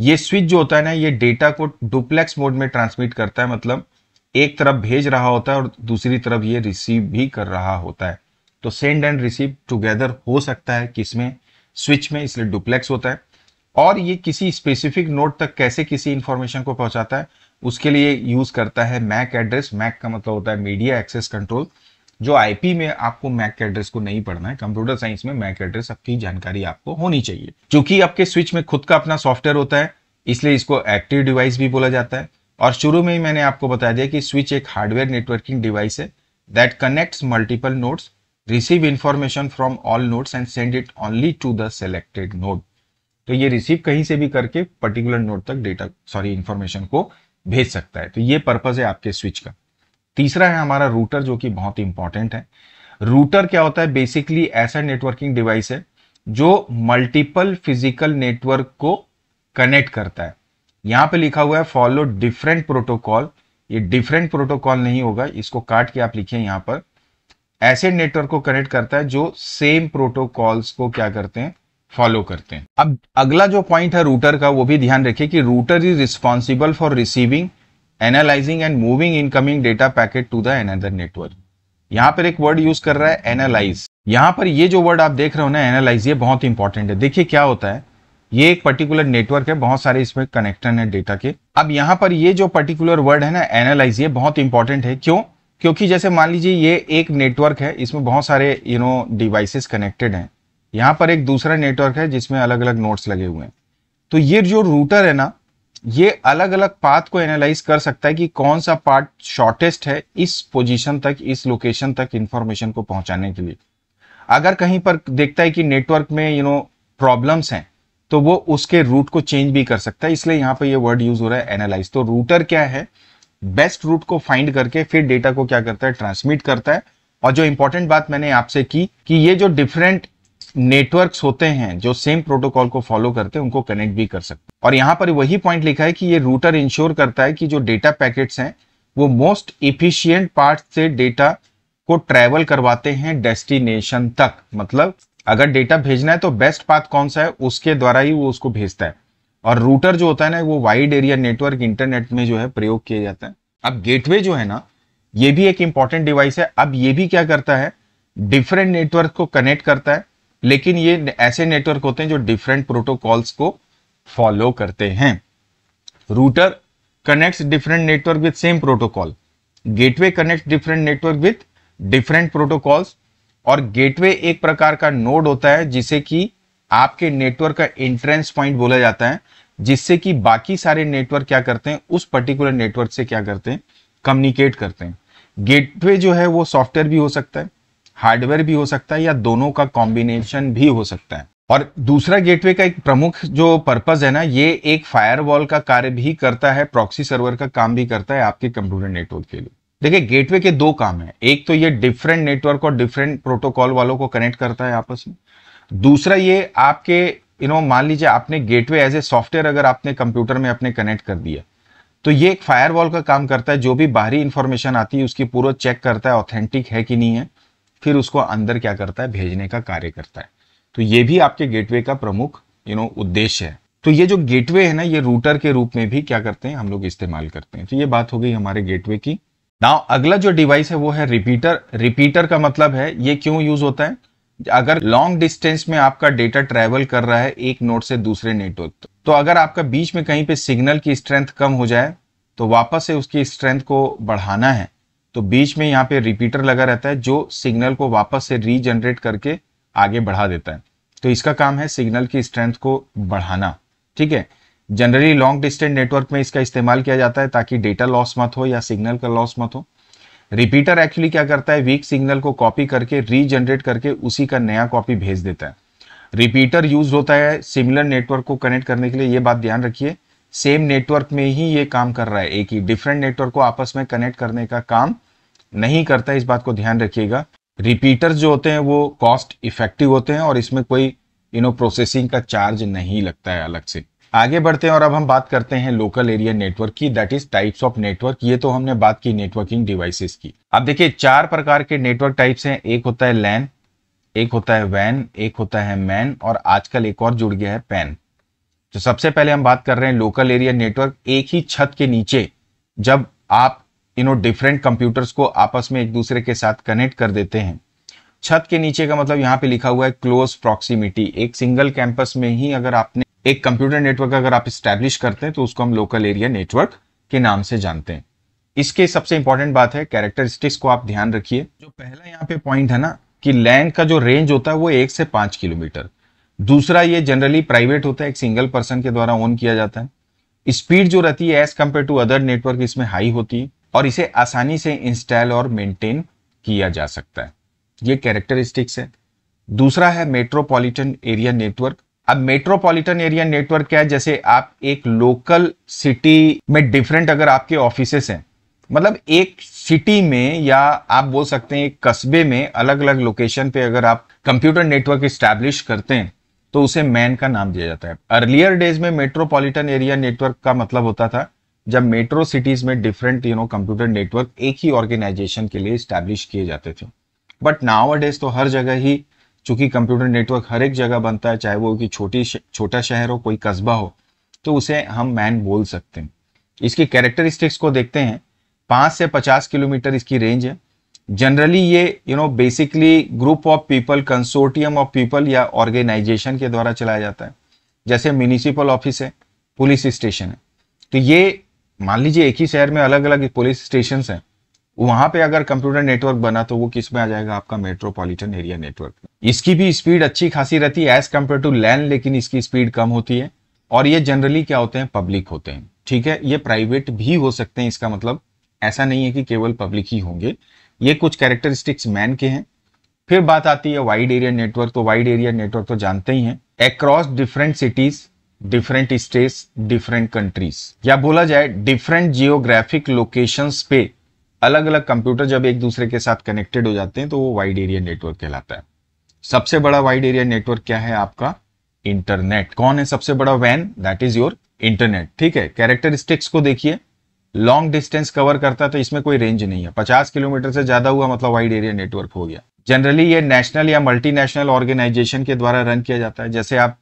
ये स्विच जो होता है ना ये डेटा को डुप्लेक्स मोड में ट्रांसमिट करता है मतलब एक तरफ भेज रहा होता है और दूसरी तरफ ये रिसीव भी कर रहा होता है तो सेंड एंड रिसीव टुगेदर हो सकता है किसमें स्विच में इसलिए डुप्लेक्स होता है और ये किसी स्पेसिफिक नोट तक कैसे किसी इंफॉर्मेशन को पहुंचाता है उसके लिए यूज़ करता है मैक एड्रेस मैक का मतलब होता है मीडिया एक्सेस कंट्रोल जो आईपी में आपको मैक एड्रेस को नहीं पढ़ना है कंप्यूटर साइंस में मैक एड्रेस आपकी जानकारी आपको होनी चाहिए क्योंकि आपके स्विच में खुद का अपना सॉफ्टवेयर होता है इसलिए इसको एक्टिव डिवाइस भी बोला जाता है और शुरू में ही मैंने आपको बता दिया कि स्विच एक हार्डवेयर नेटवर्किंग डिवाइस है that connects multiple nodes receive information from all nodes and send it only to the selected node तो ये रिसीव कहीं से भी करके पर्टिकुलर नोड तक डेटा सॉरी इन्फॉर्मेशन को भेज सकता है तो ये पर्पज़ है आपके स्विच का तीसरा है हमारा रूटर जो कि बहुत इंपॉर्टेंट है रूटर क्या होता है बेसिकली ऐसा नेटवर्किंग डिवाइस है जो मल्टीपल फिजिकल नेटवर्क को कनेक्ट करता है यहां पे लिखा हुआ है फॉलो डिफरेंट प्रोटोकॉल ये डिफरेंट प्रोटोकॉल नहीं होगा इसको काट के आप लिखिए यहां पर ऐसे नेटवर्क को कनेक्ट करता है जो सेम प्रोटोकॉल्स को क्या करते हैं फॉलो करते हैं अब अगला जो पॉइंट है रूटर का वो भी ध्यान रखिए कि router is responsible for receiving analysing and moving incoming data packet to the another network यहां पर एक वर्ड यूज कर रहा है एनालाइज यहां पर ये जो वर्ड आप देख रहे हो ना एनालाइज ये बहुत इंपॉर्टेंट है देखिए क्या होता है ये एक पर्टिकुलर नेटवर्क है बहुत सारे इसमें कनेक्टर है डेटा के अब यहाँ पर ये जो पर्टिकुलर वर्ड है ना एनालाइज ये बहुत इंपॉर्टेंट है क्यों क्योंकि जैसे मान लीजिए ये एक नेटवर्क है इसमें बहुत सारे यू नो डिवाइसेस कनेक्टेड हैं यहां पर एक दूसरा नेटवर्क है जिसमें अलग अलग नोट्स लगे हुए हैं तो ये जो रूटर है ना ये अलग अलग पाथ को एनालाइज कर सकता है कि कौन सा पार्ट शॉर्टेस्ट है इस पोजीशन तक इस लोकेशन तक इंफॉर्मेशन को पहुंचाने के लिए अगर कहीं पर देखता है कि नेटवर्क में यू नो प्रॉब्लम्स हैं तो वो उसके रूट को चेंज भी कर सकता है इसलिए यहां पर ये वर्ड यूज हो रहा है एनालाइज तो रूटर क्या है बेस्ट रूट को फाइंड करके फिर डेटा को क्या करता है ट्रांसमिट करता है और जो इंपॉर्टेंट बात मैंने आपसे की कि ये जो डिफरेंट नेटवर्क्स होते हैं जो सेम प्रोटोकॉल को फॉलो करते हैं उनको कनेक्ट भी कर सकते हैं और यहाँ पर वही पॉइंट लिखा है कि ये रूटर इंश्योर करता है कि जो डेटा पैकेट्स हैं वो मोस्ट इफिशियंट पार्ट से डेटा को ट्रैवल करवाते हैं डेस्टिनेशन तक मतलब अगर डेटा भेजना है तो बेस्ट पाथ कौन सा है उसके द्वारा ही वो उसको भेजता है और रूटर जो होता है ना वो वाइड एरिया नेटवर्क इंटरनेट में जो है प्रयोग किया जाता है अब गेटवे जो है ना ये भी एक इंपॉर्टेंट डिवाइस है अब ये भी क्या करता है डिफरेंट नेटवर्क को कनेक्ट करता है लेकिन ये ऐसे नेटवर्क होते हैं जो डिफरेंट प्रोटोकॉल्स को फॉलो करते हैं router connects different network with same protocol gateway connects different network with different protocols और गेटवे एक प्रकार का नोड होता है जिसे कि आपके नेटवर्क का एंट्रेंस पॉइंट बोला जाता है जिससे कि बाकी सारे नेटवर्क क्या करते हैं उस पर्टिकुलर नेटवर्क से क्या करते हैं कम्युनिकेट करते हैं गेटवे जो है वो सॉफ्टवेयर भी हो सकता है हार्डवेयर भी हो सकता है या दोनों का कॉम्बिनेशन भी हो सकता है और दूसरा गेटवे का एक प्रमुख जो पर्पज है ना ये एक फायरवॉल का कार्य भी करता है प्रॉक्सी सर्वर का काम भी करता है आपके कंप्यूटर नेटवर्क के लिए देखिए गेटवे के दो काम है एक तो ये डिफरेंट नेटवर्क और डिफरेंट प्रोटोकॉल वालों को कनेक्ट करता है आपस में दूसरा ये आपके यू नो मान लीजिए आपने गेटवे एज ए सॉफ्टवेयर अगर आपने कंप्यूटर में अपने कनेक्ट कर दिया तो ये एक फायरवॉल का काम करता है जो भी बाहरी इंफॉर्मेशन आती है उसकी पूरा चेक करता है ऑथेंटिक है कि नहीं है फिर उसको अंदर क्या करता है भेजने का कार्य करता है तो ये भी आपके गेटवे का प्रमुख यू नो उद्देश्य है तो ये जो गेटवे है ना ये रूटर के रूप में भी क्या करते हैं हम लोग इस्तेमाल करते हैं तो ये बात हो गई हमारे गेटवे की ना अगला जो डिवाइस है वो है रिपीटर रिपीटर का मतलब है ये क्यों यूज होता है अगर लॉन्ग डिस्टेंस में आपका डेटा ट्रेवल कर रहा है एक नोट से दूसरे नेटवर्क तो अगर आपका बीच में कहीं पे सिग्नल की स्ट्रेंथ कम हो जाए तो वापस से उसकी स्ट्रेंथ को बढ़ाना है तो बीच में यहाँ पे रिपीटर लगा रहता है जो सिग्नल को वापस से रीजनरेट करके आगे बढ़ा देता है तो इसका काम है सिग्नल की स्ट्रेंथ को बढ़ाना ठीक है जनरली लॉन्ग डिस्टेंस नेटवर्क में इसका इस्तेमाल किया जाता है ताकि डेटा लॉस मत हो या सिग्नल का लॉस मत हो रिपीटर एक्चुअली क्या करता है वीक सिग्नल को कॉपी करके रीजनरेट करके उसी का नया कॉपी भेज देता है रिपीटर यूज होता है सिमिलर नेटवर्क को कनेक्ट करने के लिए ये बात ध्यान रखिए सेम नेटवर्क में ही ये काम कर रहा है एक ही डिफरेंट नेटवर्क को आपस में कनेक्ट करने का काम नहीं करता इस बात को ध्यान रखिएगा रिपीटर्स जो होते हैं वो कॉस्ट इफेक्टिव होते हैं और इसमें कोई यू नो प्रोसेसिंग का चार्ज नहीं लगता है अलग से आगे बढ़ते हैं और अब हम बात करते हैं लोकल एरिया नेटवर्क की that is types of network ये तो हमने बात की नेटवर्किंग डिवाइसेस की अब देखिए चार प्रकार के नेटवर्क टाइप्स हैं एक होता है लैन एक होता है वैन एक होता है मैन और आजकल एक और जुड़ गया है पैन तो सबसे पहले हम बात कर रहे हैं लोकल एरिया नेटवर्क एक ही छत के नीचे जब आप इनो डिफरेंट कंप्यूटर्स को आपस में एक दूसरे के साथ कनेक्ट कर देते हैं छत के नीचे का मतलब यहाँ पे लिखा हुआ है क्लोज प्रॉक्सिमिटी एक सिंगल कैंपस में ही अगर आपने एक कंप्यूटर नेटवर्क अगर आप स्टैब्लिश करते हैं तो उसको हम लोकल एरिया नेटवर्क के नाम से जानते हैं इसके सबसे इंपॉर्टेंट बात है कैरेक्टरिस्टिक्स को आप ध्यान रखिए जो पहला यहाँ पे पॉइंट है ना कि लैंड का जो रेंज होता है वो एक से पांच किलोमीटर दूसरा ये जनरली प्राइवेट होता है एक सिंगल पर्सन के द्वारा ओन किया जाता है स्पीड जो रहती है as compare to other network इसमें हाई होती है और इसे आसानी से इंस्टॉल और मेंटेन किया जा सकता है ये कैरेक्टरिस्टिक्स है दूसरा है मेट्रोपॉलिटन एरिया नेटवर्क अब मेट्रोपॉलिटन एरिया नेटवर्क क्या है जैसे आप एक लोकल सिटी में डिफरेंट अगर आपके ऑफिस हैं मतलब एक सिटी में या आप बोल सकते हैं एक कस्बे में अलग अलग लोकेशन पे अगर आप कंप्यूटर नेटवर्क इस्टेब्लिश करते हैं तो उसे मैन का नाम दिया जाता है अर्लियर डेज में मेट्रोपॉलिटन एरिया नेटवर्क का मतलब होता था जब मेट्रो सिटीज में different you know computer network एक ही ऑर्गेनाइजेशन के लिए स्टैब्लिश किए जाते थे बट नाव डेज तो हर जगह ही चूंकि कंप्यूटर नेटवर्क हर एक जगह बनता है चाहे वो कि छोटी छोटा शहर हो कोई कस्बा हो तो उसे हम मैन बोल सकते हैं इसकी कैरेक्टरिस्टिक्स को देखते हैं पांच से पचास किलोमीटर इसकी रेंज है जनरली ये you know basically group of people consortium of people या ऑर्गेनाइजेशन के द्वारा चलाया जाता है जैसे म्यूनिसिपल ऑफिस है पुलिस स्टेशन है तो ये मान लीजिए एक ही शहर में अलग अलग पुलिस स्टेशन हैं वहां पे अगर कंप्यूटर नेटवर्क बना तो वो किस में आ जाएगा आपका मेट्रोपॉलिटन एरिया नेटवर्क इसकी भी स्पीड अच्छी खासी रहती है एज कम्पेयर टू लैंड लेकिन इसकी स्पीड कम होती है और ये जनरली क्या होते हैं पब्लिक होते हैं ठीक है ये प्राइवेट भी हो सकते हैं इसका मतलब ऐसा नहीं है कि केवल पब्लिक ही होंगे ये कुछ कैरेक्टरिस्टिक्स मैन के हैं फिर बात आती है वाइड एरिया नेटवर्क तो वाइड एरिया नेटवर्क तो जानते ही हैं across different cities different states different countries या बोला जाए डिफरेंट जियोग्राफिक लोकेशंस पे अलग अलग कंप्यूटर जब एक दूसरे के साथ कनेक्टेड हो जाते हैं तो वो वाइड एरिया नेटवर्क कहलाता है सबसे बड़ा वाइड एरिया नेटवर्क क्या है आपका इंटरनेट कौन है सबसे बड़ा वैन दैट इज योर इंटरनेट ठीक है कैरेक्टरिस्टिक्स को देखिए लॉन्ग डिस्टेंस कवर करता है तो इसमें कोई रेंज नहीं है 50 किलोमीटर से ज़्यादा हुआ मतलब वाइड एरिया नेटवर्क हो गया जनरली ये नेशनल या मल्टीनेशनल ऑर्गेनाइजेशन के द्वारा रन किया जाता है जैसे आप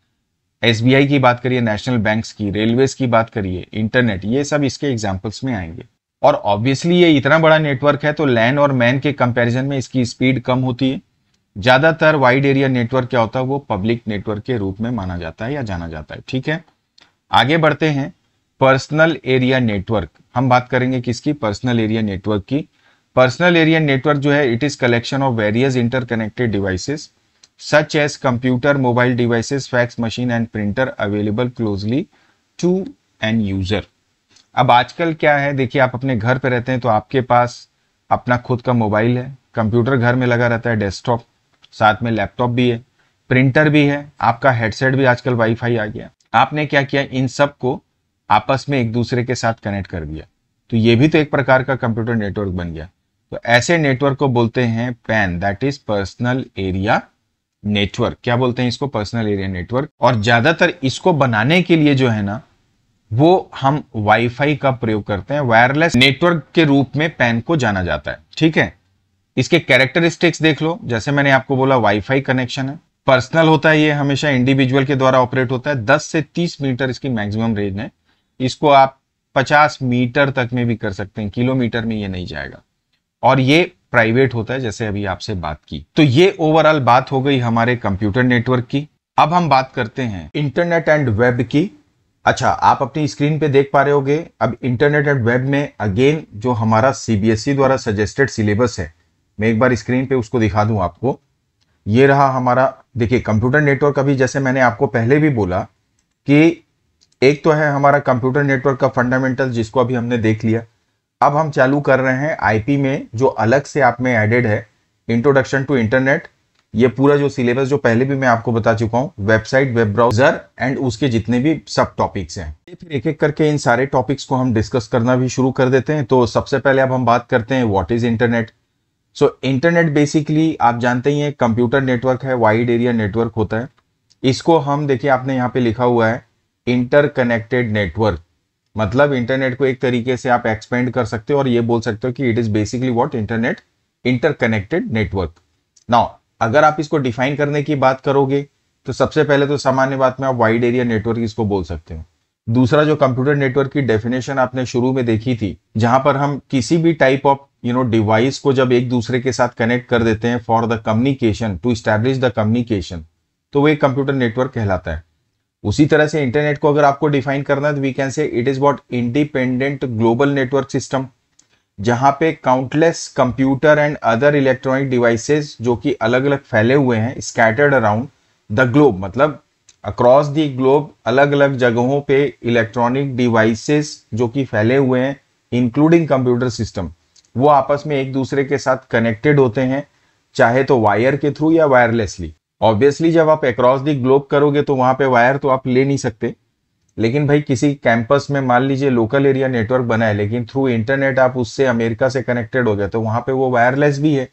एस की बात करिए नेशनल बैंक की रेलवेज की बात करिए इंटरनेट ये सब इसके एग्जाम्पल्स में आएंगे और ऑब्वियसली ये इतना बड़ा नेटवर्क है तो लैंड और मैन के कंपैरिजन में इसकी स्पीड कम होती है ज़्यादातर वाइड एरिया नेटवर्क क्या होता है वो पब्लिक नेटवर्क के रूप में माना जाता है या जाना जाता है ठीक है आगे बढ़ते हैं पर्सनल एरिया नेटवर्क हम बात करेंगे किसकी पर्सनल एरिया नेटवर्क की पर्सनल एरिया नेटवर्क जो है it is collection of various interconnected devices such as computer mobile devices fax machine and printer available closely to an user अब आजकल क्या है देखिए आप अपने घर पर रहते हैं तो आपके पास अपना खुद का मोबाइल है कंप्यूटर घर में लगा रहता है डेस्कटॉप साथ में लैपटॉप भी है प्रिंटर भी है आपका हेडसेट भी आजकल वाईफाई आ गया आपने क्या किया इन सब को आपस में एक दूसरे के साथ कनेक्ट कर दिया तो ये भी तो एक प्रकार का कंप्यूटर नेटवर्क बन गया तो ऐसे नेटवर्क को बोलते हैं PAN that is personal area network क्या बोलते हैं इसको पर्सनल एरिया नेटवर्क और ज्यादातर इसको बनाने के लिए जो है ना वो हम वाईफाई का प्रयोग करते हैं वायरलेस नेटवर्क के रूप में पैन को जाना जाता है ठीक है इसके कैरेक्टरिस्टिक्स देख लो जैसे मैंने आपको बोला वाईफाई कनेक्शन है पर्सनल होता है ये हमेशा इंडिविजुअल के द्वारा ऑपरेट होता है 10 से 30 मीटर इसकी मैक्सिमम रेंज है इसको आप 50 मीटर तक में भी कर सकते हैं किलोमीटर में ये नहीं जाएगा और ये प्राइवेट होता है जैसे अभी आपसे बात की तो ये ओवरऑल बात हो गई हमारे कंप्यूटर नेटवर्क की अब हम बात करते हैं इंटरनेट एंड वेब की अच्छा आप अपनी स्क्रीन पे देख पा रहे होगे अब इंटरनेट एंड वेब में अगेन जो हमारा सीबीएसई e द्वारा सजेस्टेड सिलेबस है मैं एक बार स्क्रीन पे उसको दिखा दूं आपको ये रहा हमारा देखिए कंप्यूटर नेटवर्क अभी जैसे मैंने आपको पहले भी बोला कि एक तो है हमारा कंप्यूटर नेटवर्क का फंडामेंटल जिसको अभी हमने देख लिया अब हम चालू कर रहे हैं आईपी में जो अलग से आप में एडेड है इंट्रोडक्शन टू इंटरनेट ये पूरा जो सिलेबस जो पहले भी मैं आपको बता चुका हूँ वेबसाइट वेब ब्राउजर एंड उसके जितने भी सब टॉपिक्स हैं फिर एक एक करके इन सारे टॉपिक्स को हम डिस्कस करना भी शुरू कर देते हैं तो सबसे पहले अब हम बात करते हैं what is internet so internet basically आप जानते ही हैं कंप्यूटर नेटवर्क है वाइड एरिया नेटवर्क होता है इसको हम देखिए आपने यहाँ पे लिखा हुआ है इंटरकनेक्टेड नेटवर्क मतलब इंटरनेट को एक तरीके से आप एक्सपेंड कर सकते हो और ये बोल सकते हो कि it is basically what internet interconnected network now अगर आप इसको डिफाइन करने की बात करोगे तो सबसे पहले तो सामान्य बात में आप वाइड एरिया नेटवर्क इसको बोल सकते हो दूसरा जो कंप्यूटर नेटवर्क की डेफिनेशन आपने शुरू में देखी थी जहां पर हम किसी भी type of you know device को जब एक दूसरे के साथ कनेक्ट कर देते हैं for the communication to establish the communication तो वो एक कंप्यूटर नेटवर्क कहलाता है उसी तरह से इंटरनेट को अगर आपको डिफाइन करना है तो we can say it is what independent global network system जहां पे countless computer and other electronic devices जो कि अलग अलग फैले हुए हैं स्कैटर्ड अराउंड द ग्लोब मतलब अक्रॉस द ग्लोब अलग अलग जगहों पे इलेक्ट्रॉनिक डिवाइसेस जो कि फैले हुए हैं इंक्लूडिंग कंप्यूटर सिस्टम वो आपस में एक दूसरे के साथ कनेक्टेड होते हैं चाहे तो वायर के थ्रू या वायरलेसली ऑब्वियसली जब आप अक्रॉस दी ग्लोब करोगे तो वहां पे वायर तो आप ले नहीं सकते लेकिन भाई किसी कैंपस में मान लीजिए लोकल एरिया नेटवर्क बना है लेकिन थ्रू इंटरनेट आप उससे अमेरिका से कनेक्टेड हो गए तो वहां पे वो वायरलेस भी है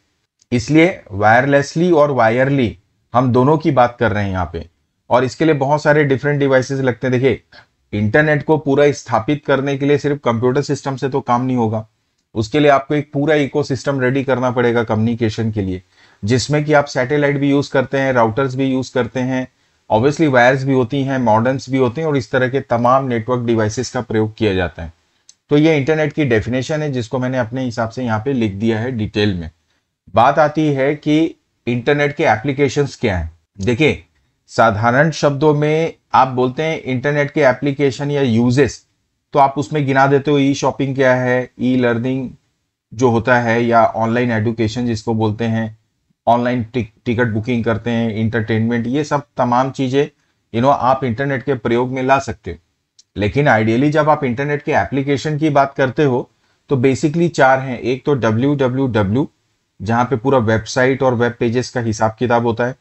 इसलिए वायरलेसली और वायरली हम दोनों की बात कर रहे हैं यहाँ पे और इसके लिए बहुत सारे डिफरेंट डिवाइसेस लगते हैं देखिए इंटरनेट को पूरा स्थापित करने के लिए सिर्फ कंप्यूटर सिस्टम से तो काम नहीं होगा उसके लिए आपको एक पूरा इकोसिस्टम रेडी करना पड़ेगा कम्युनिकेशन के लिए जिसमें कि आप सैटेलाइट भी यूज़ करते हैं राउटर्स भी यूज़ करते हैं ऑब्वियसली वायर्स भी होती हैं मॉडर्न भी होते हैं और इस तरह के तमाम नेटवर्क डिवाइसेस का प्रयोग किया जाता है तो ये इंटरनेट की डेफिनेशन है जिसको मैंने अपने हिसाब से यहाँ पे लिख दिया है डिटेल में बात आती है कि इंटरनेट के एप्लीकेशंस क्या हैं देखिए साधारण शब्दों में आप बोलते हैं इंटरनेट के एप्लीकेशन या यूजेस तो आप उसमें गिना देते हो ई शॉपिंग क्या है ई लर्निंग जो होता है या ऑनलाइन एडुकेशन जिसको बोलते हैं ऑनलाइन टिकट बुकिंग करते हैं इंटरटेनमेंट ये सब तमाम चीज़ें यू नो आप इंटरनेट के प्रयोग में ला सकते हो लेकिन आइडियली जब आप इंटरनेट के एप्लीकेशन की बात करते हो तो बेसिकली चार हैं एक तो डब्ल्यू डब्ल्यू डब्ल्यू जहाँ पे पूरा वेबसाइट और वेब पेजेस का हिसाब किताब होता है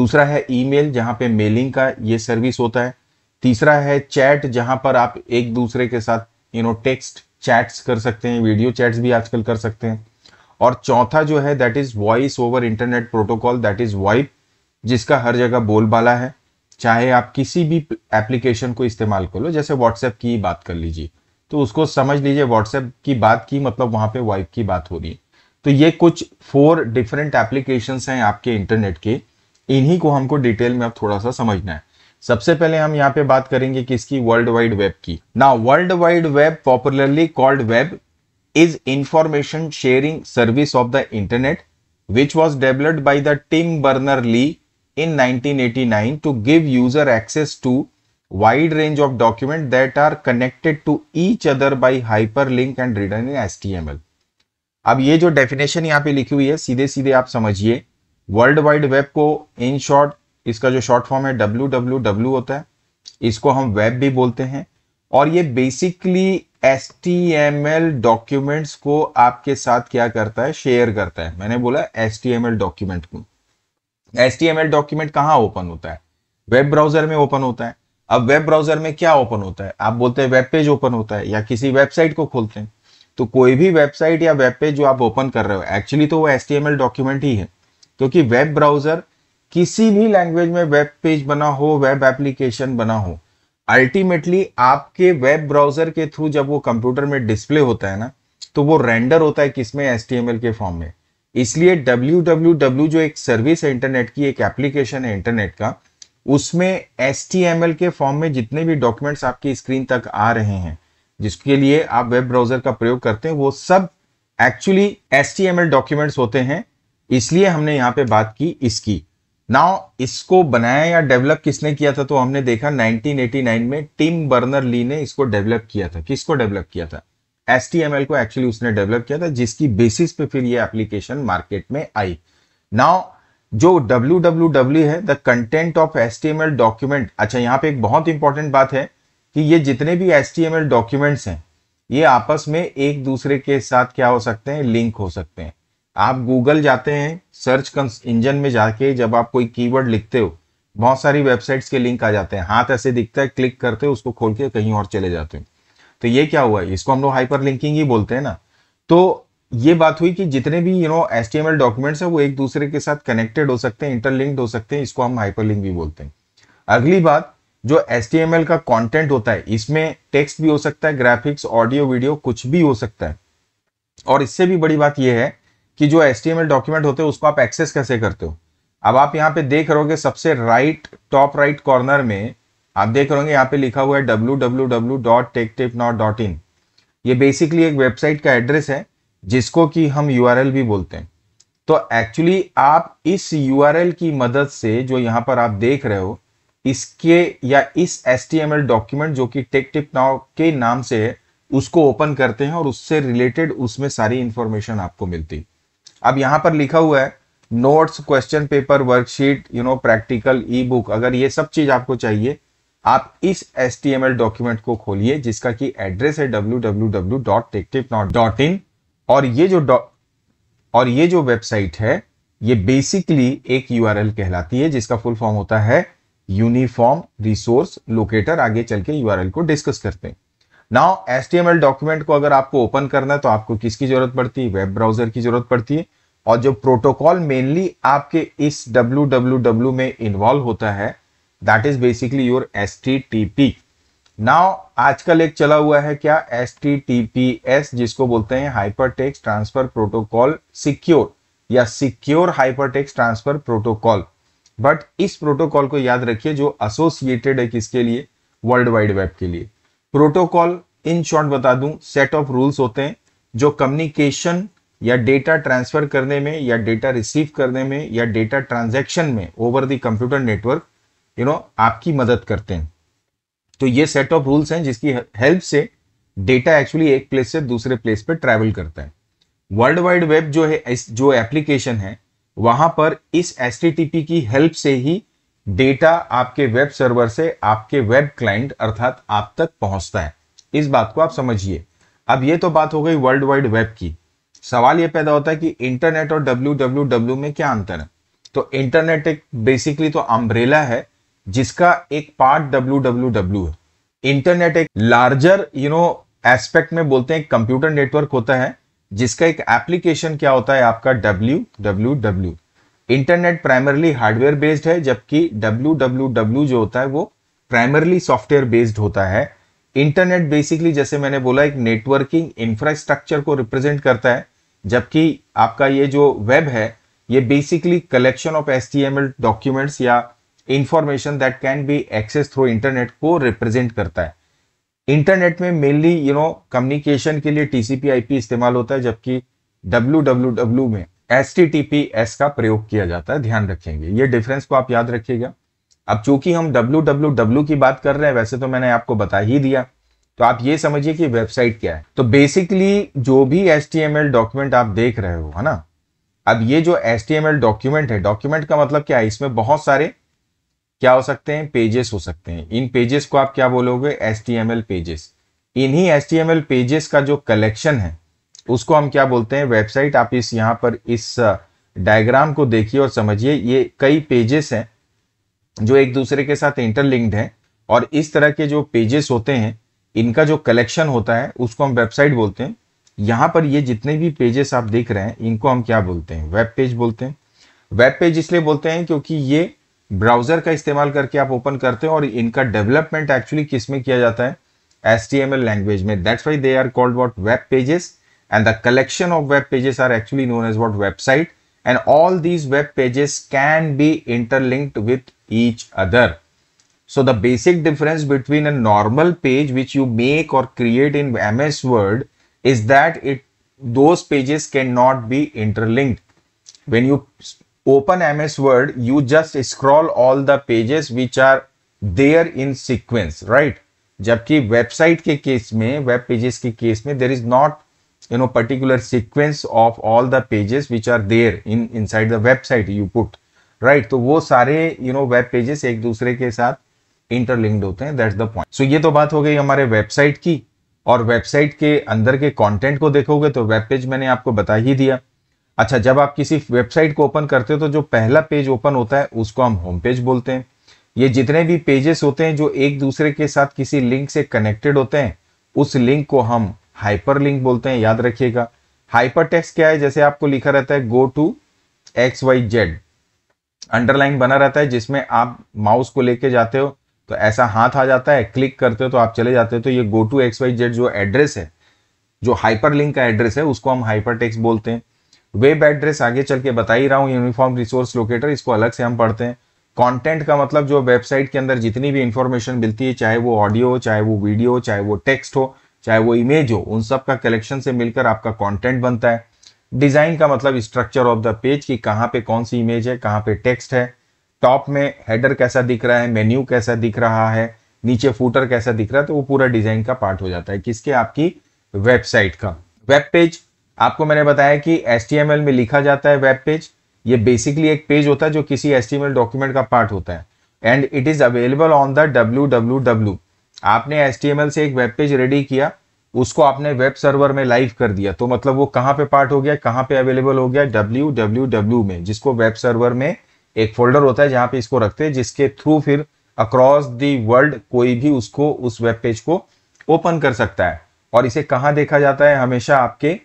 दूसरा है ईमेल जहाँ पे मेलिंग का ये सर्विस होता है तीसरा है चैट जहां पर आप एक दूसरे के साथ यू नो टेक्स्ट चैट्स कर सकते हैं वीडियो चैट्स भी आजकल कर सकते हैं और चौथा जो है that is voice over internet protocol that is VoIP जिसका हर जगह बोलबाला है चाहे आप किसी भी एप्लीकेशन को इस्तेमाल कर लो जैसे व्हाट्सएप की बात कर लीजिए तो उसको समझ लीजिए व्हाट्सएप की बात की मतलब वहां पे वाइप की बात हो रही तो ये कुछ फोर डिफरेंट एप्लीकेशन हैं आपके इंटरनेट के इन्हीं को हमको डिटेल में अब थोड़ा सा समझना है सबसे पहले हम यहाँ पे बात करेंगे किसकी वर्ल्ड वाइड वेब की ना world wide web popularly called web is information sharing service of the internet which was developed by the Tim berner lee in 1989 to give user access to wide range of document that are connected to each other by hyperlink and written in HTML. अब ये जो डेफिनेशन यहाँ पे लिखी हुई है सीधे सीधे आप समझिए वर्ल्ड वाइड वेब को इन शॉर्ट इसका जो शॉर्ट फॉर्म है डब्ल्यू डब्ल्यू डब्ल्यू होता है इसको हम वेब भी बोलते हैं और ये basically S T M L documents को आपके साथ क्या करता है शेयर करता है मैंने बोला S T M L document को S T M L document कहाँ ओपन होता है वेब ब्राउजर में ओपन होता है अब वेब ब्राउजर में क्या ओपन होता है आप बोलते हैं वेब पेज ओपन होता है या किसी वेबसाइट को खोलते हैं तो कोई भी वेबसाइट या वेब पेज जो आप ओपन कर रहे हो एक्चुअली तो वो S T M L document ही है क्योंकि वेब ब्राउजर किसी भी लैंग्वेज में वेब पेज बना हो वेब एप्लीकेशन बना हो अल्टीमेटली आपके वेब ब्राउजर के थ्रू जब वो कंप्यूटर में डिस्प्ले होता है ना तो वो रेंडर होता है किसमें एस के फॉर्म में इसलिए डब्ल्यू जो एक सर्विस है इंटरनेट की एक एप्लीकेशन है इंटरनेट का उसमें एस के फॉर्म में जितने भी डॉक्यूमेंट्स आपकी स्क्रीन तक आ रहे हैं जिसके लिए आप वेब ब्राउजर का प्रयोग करते हैं वो सब एक्चुअली एस डॉक्यूमेंट्स होते हैं इसलिए हमने यहाँ पे बात की इसकी नाउ इसको बनाया या डेवलप किसने किया था तो हमने देखा 1989 में टिम बर्नर ली ने इसको डेवलप किया था किसको डेवलप किया था एस को एक्चुअली उसने डेवलप किया था जिसकी बेसिस पे फिर ये एप्लीकेशन मार्केट में आई नाउ जो डब्ल्यू है the content of S document अच्छा यहाँ पे एक बहुत इंपॉर्टेंट बात है कि ये जितने भी एस डॉक्यूमेंट्स हैं ये आपस में एक दूसरे के साथ क्या हो सकते हैं लिंक हो सकते हैं आप गूगल जाते हैं सर्च इंजन में जाके जब आप कोई कीवर्ड लिखते हो बहुत सारी वेबसाइट्स के लिंक आ जाते हैं हाथ ऐसे दिखता है क्लिक करते हो उसको खोल के कहीं और चले जाते हैं तो ये क्या हुआ इसको हम लोग हाइपर लिंकिंग ही बोलते हैं ना तो ये बात हुई कि जितने भी यू नो एस डॉक्यूमेंट्स हैं वो एक दूसरे के साथ कनेक्टेड हो सकते हैं इंटरलिंक्ड हो सकते हैं इसको हम हाइपर लिंक भी बोलते हैं अगली बात जो एस का कॉन्टेंट होता है इसमें टेक्स्ट भी हो सकता है ग्राफिक्स ऑडियो वीडियो कुछ भी हो सकता है और इससे भी बड़ी बात यह है कि जो एस डॉक्यूमेंट होते हैं उसको आप एक्सेस कैसे करते हो अब आप यहाँ पे देख रहोगे सबसे राइट टॉप राइट कॉर्नर में आप देख रहोगे यहाँ पे लिखा हुआ है इन ये बेसिकली एक वेबसाइट का एड्रेस है जिसको कि हम यू भी बोलते हैं तो एक्चुअली आप इस यू की मदद से जो यहाँ पर आप देख रहे हो इसके या इस एस डॉक्यूमेंट जो कि टेक टिप नाव के नाम से है उसको ओपन करते हैं और उससे रिलेटेड उसमें सारी इंफॉर्मेशन आपको मिलती है अब यहां पर लिखा हुआ है notes question paper worksheet you know practical e book अगर ये सब चीज आपको चाहिए आप इस एस डॉक्यूमेंट को खोलिए जिसका कि एड्रेस है W W W dot dot in और ये जो और ये जो वेबसाइट है ये बेसिकली एक यू कहलाती है जिसका फुल फॉर्म होता है यूनिफॉर्म रिसोर्स लोकेटर आगे चल के यू को डिस्कस करते हैं नाउ एस डॉक्यूमेंट को अगर आपको ओपन करना है तो आपको किसकी जरूरत पड़ती है वेब ब्राउजर की जरूरत पड़ती है और जो प्रोटोकॉल मेनली आपके इस डब्ल्यू में इन्वॉल्व होता है that is basically your S T now आजकल एक चला हुआ है क्या एस जिसको बोलते हैं hyper text transfer protocol secure या secure hyper text transfer protocol but इस प्रोटोकॉल को याद रखिए जो एसोसिएटेड है किसके लिए वर्ल्ड वाइड वेब के लिए प्रोटोकॉल इन शॉर्ट बता दूं सेट ऑफ रूल्स होते हैं जो कम्युनिकेशन या डेटा ट्रांसफर करने में या डेटा रिसीव करने में या डेटा ट्रांजैक्शन में over the computer network you know आपकी मदद करते हैं तो ये सेट ऑफ रूल्स हैं जिसकी हेल्प से डेटा एक्चुअली एक प्लेस से दूसरे प्लेस पर ट्रैवल करता है वर्ल्ड वाइड वेब जो है जो एप्लीकेशन है वहां पर इस एस की हेल्प से ही डेटा आपके वेब सर्वर से आपके वेब क्लाइंट अर्थात आप तक पहुंचता है इस बात को आप समझिए अब ये तो बात हो गई वर्ल्ड वाइड वेब की सवाल ये पैदा होता है कि इंटरनेट और डब्ल्यू में क्या अंतर है तो इंटरनेट एक बेसिकली तो अम्ब्रेला है जिसका एक पार्ट डब्ल्यू है इंटरनेट एक लार्जर यू नो एस्पेक्ट में बोलते हैं कंप्यूटर नेटवर्क होता है जिसका एक एप्लीकेशन क्या होता है आपका W W W internet primarily hardware based है जबकि डब्ल्यू जो होता है वो प्राइमरली सॉफ्टवेयर बेस्ड होता है इंटरनेट बेसिकली जैसे मैंने बोला एक नेटवर्किंग इंफ्रास्ट्रक्चर को रिप्रेजेंट करता है जबकि आपका ये जो वेब है ये basically collection of S documents या information that can be access through internet को रिप्रेजेंट करता है इंटरनेट में मेनली यू नो कम्युनिकेशन के लिए टीसीपी आईपी इस्तेमाल होता है जबकि डब्ल्यू में एस टी एस का प्रयोग किया जाता है ध्यान रखेंगे ये डिफरेंस को आप याद रखिएगा अब चूंकि हम डब्ल्यू डब्ल्यू डब्ल्यू की बात कर रहे हैं वैसे तो मैंने आपको बता ही दिया तो आप ये समझिए कि वेबसाइट क्या है तो बेसिकली जो भी S T M L document आप देख रहे हो है ना अब ये जो S T M L document है डॉक्यूमेंट का मतलब क्या है इसमें बहुत सारे क्या हो सकते हैं पेजेस हो सकते हैं इन पेजेस को आप क्या बोलोगे S T M L pages इन्हीं S T M L pages का जो कलेक्शन है उसको हम क्या बोलते हैं वेबसाइट आप इस यहाँ पर इस डायग्राम को देखिए और समझिए ये कई पेजेस हैं जो एक दूसरे के साथ इंटरलिंक्ड हैं और इस तरह के जो पेजेस होते हैं इनका जो कलेक्शन होता है उसको हम वेबसाइट बोलते हैं यहाँ पर ये जितने भी पेजेस आप देख रहे हैं इनको हम क्या बोलते हैं वेब पेज बोलते हैं वेब पेज इसलिए बोलते हैं क्योंकि ये ब्राउजर का इस्तेमाल करके आप ओपन करते हैं और इनका डेवलपमेंट एक्चुअली किस में किया जाता है एस लैंग्वेज में that's why they are called what web pages and the collection of web pages are actually known as what website and all these web pages can be interlinked with each other. So the basic difference between a normal page which you make or create in MS Word is that it those pages cannot be interlinked. When you open MS Word, you just scroll all the pages which are there in sequence, right? जबकि website के केस में web pages के केस में there is not you know particular sequence of all the pages which are there in inside the website you put right तो wo sare you know web pages ek dusre ke sath interlinked hote hain that's the point so ye to baat ho gayi hamare website ki aur website ke andar ke content ko dekhoge to web page maine aapko bata hi diya अच्छा जब आप किसी वेबसाइट को ओपन करते हो तो जो पहला पेज ओपन होता है उसको हम होम पेज बोलते हैं ये जितने भी पेजेस होते हैं जो एक दूसरे के साथ किसी लिंक से कनेक्टेड होते हैं उस लिंक को हम हाइपरलिंक बोलते हैं याद रखिएगा हाइपर हाइपरटेक्स्ट क्या है जैसे आपको लिखा रहता है go to X Y Z underline बना रहता है जिसमें आप माउस को लेके जाते हो तो ऐसा हाथ आ जाता है क्लिक करते हो तो आप चले जाते हो तो ये go to X Y Z जो एड्रेस है जो हाइपरलिंक का एड्रेस है उसको हम हाइपर टेक्स बोलते हैं वेब एड्रेस आगे चल के बता ही रहा हूँ यूनिफॉर्म रिसोर्स लोकेटर इसको अलग से हम पढ़ते हैं कंटेंट का मतलब जो वेबसाइट के अंदर जितनी भी इंफॉर्मेशन मिलती है चाहे वो ऑडियो हो चाहे वो वीडियो हो चाहे वो टेक्स्ट हो चाहे वो इमेज हो उन सब का कलेक्शन से मिलकर आपका कंटेंट बनता है डिज़ाइन का मतलब स्ट्रक्चर ऑफ द पेज कि कहाँ पे कौन सी इमेज है कहाँ पे टेक्स्ट है टॉप में हेडर कैसा दिख रहा है मेन्यू कैसा दिख रहा है नीचे फूटर कैसा दिख रहा है तो वो पूरा डिज़ाइन का पार्ट हो जाता है किसके आपकी वेबसाइट का वेब पेज आपको मैंने बताया कि एस में लिखा जाता है वेब पेज ये बेसिकली एक पेज होता है जो किसी एस डॉक्यूमेंट का पार्ट होता है and it is available on the W आपने एच से एक वेब पेज रेडी किया उसको आपने वेब सर्वर में लाइव कर दिया तो मतलब वो कहाँ पे पार्ट हो गया कहाँ पे अवेलेबल हो गया डब्ल्यू डब्ल्यू डब्ल्यू में जिसको वेब सर्वर में एक फोल्डर होता है जहाँ पे इसको रखते हैं जिसके थ्रू फिर अक्रॉस दी वर्ल्ड कोई भी उसको उस वेब पेज को ओपन कर सकता है और इसे कहाँ देखा जाता है हमेशा आपके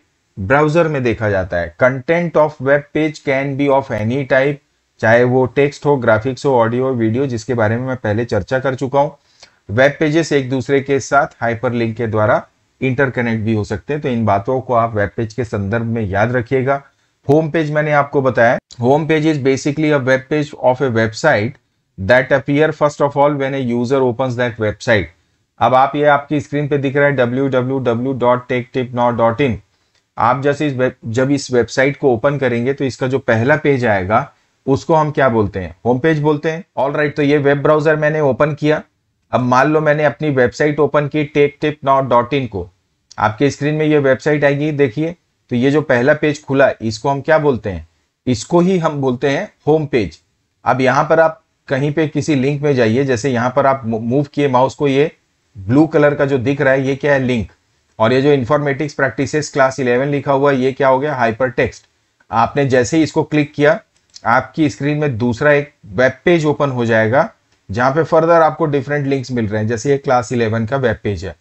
ब्राउजर में देखा जाता है content of web page can be of any type चाहे वो टेक्स्ट हो ग्राफिक्स हो ऑडियो वीडियो जिसके बारे में मैं पहले चर्चा कर चुका हूँ वेब पेजेस एक दूसरे के साथ हाइपरलिंक के द्वारा इंटरकनेक्ट भी हो सकते हैं तो इन बातों को आप वेब पेज के संदर्भ में याद रखिएगा होम पेज मैंने आपको बताया home page is basically a web page of a website that appear first of all when a user open that website अब आप ये आपकी स्क्रीन पे दिख रहा है इन आप जैसे इस जब इस वेबसाइट को ओपन करेंगे तो इसका जो पहला पेज आएगा उसको हम क्या बोलते हैं होम पेज बोलते हैं ऑल राइट right, तो ये वेब ब्राउजर मैंने ओपन किया अब मान लो मैंने अपनी वेबसाइट ओपन की tech tip now dot in को आपके स्क्रीन में ये वेबसाइट आएगी देखिए तो ये जो पहला पेज खुला इसको हम क्या बोलते हैं इसको ही हम बोलते हैं होम पेज अब यहाँ पर आप कहीं पे किसी लिंक में जाइए जैसे यहाँ पर आप मूव किए माउस को ये ब्लू कलर का जो दिख रहा है ये क्या है लिंक और ये जो इन्फॉर्मेटिक्स प्रैक्टिस क्लास इलेवन लिखा हुआ ये क्या हो गया हाइपर टेक्स्ट आपने जैसे ही इसको क्लिक किया आपकी स्क्रीन में दूसरा एक वेब पेज ओपन हो जाएगा जहां पे फर्दर आपको डिफरेंट लिंक्स मिल रहे हैं जैसे ये क्लास इलेवन का वेब पेज है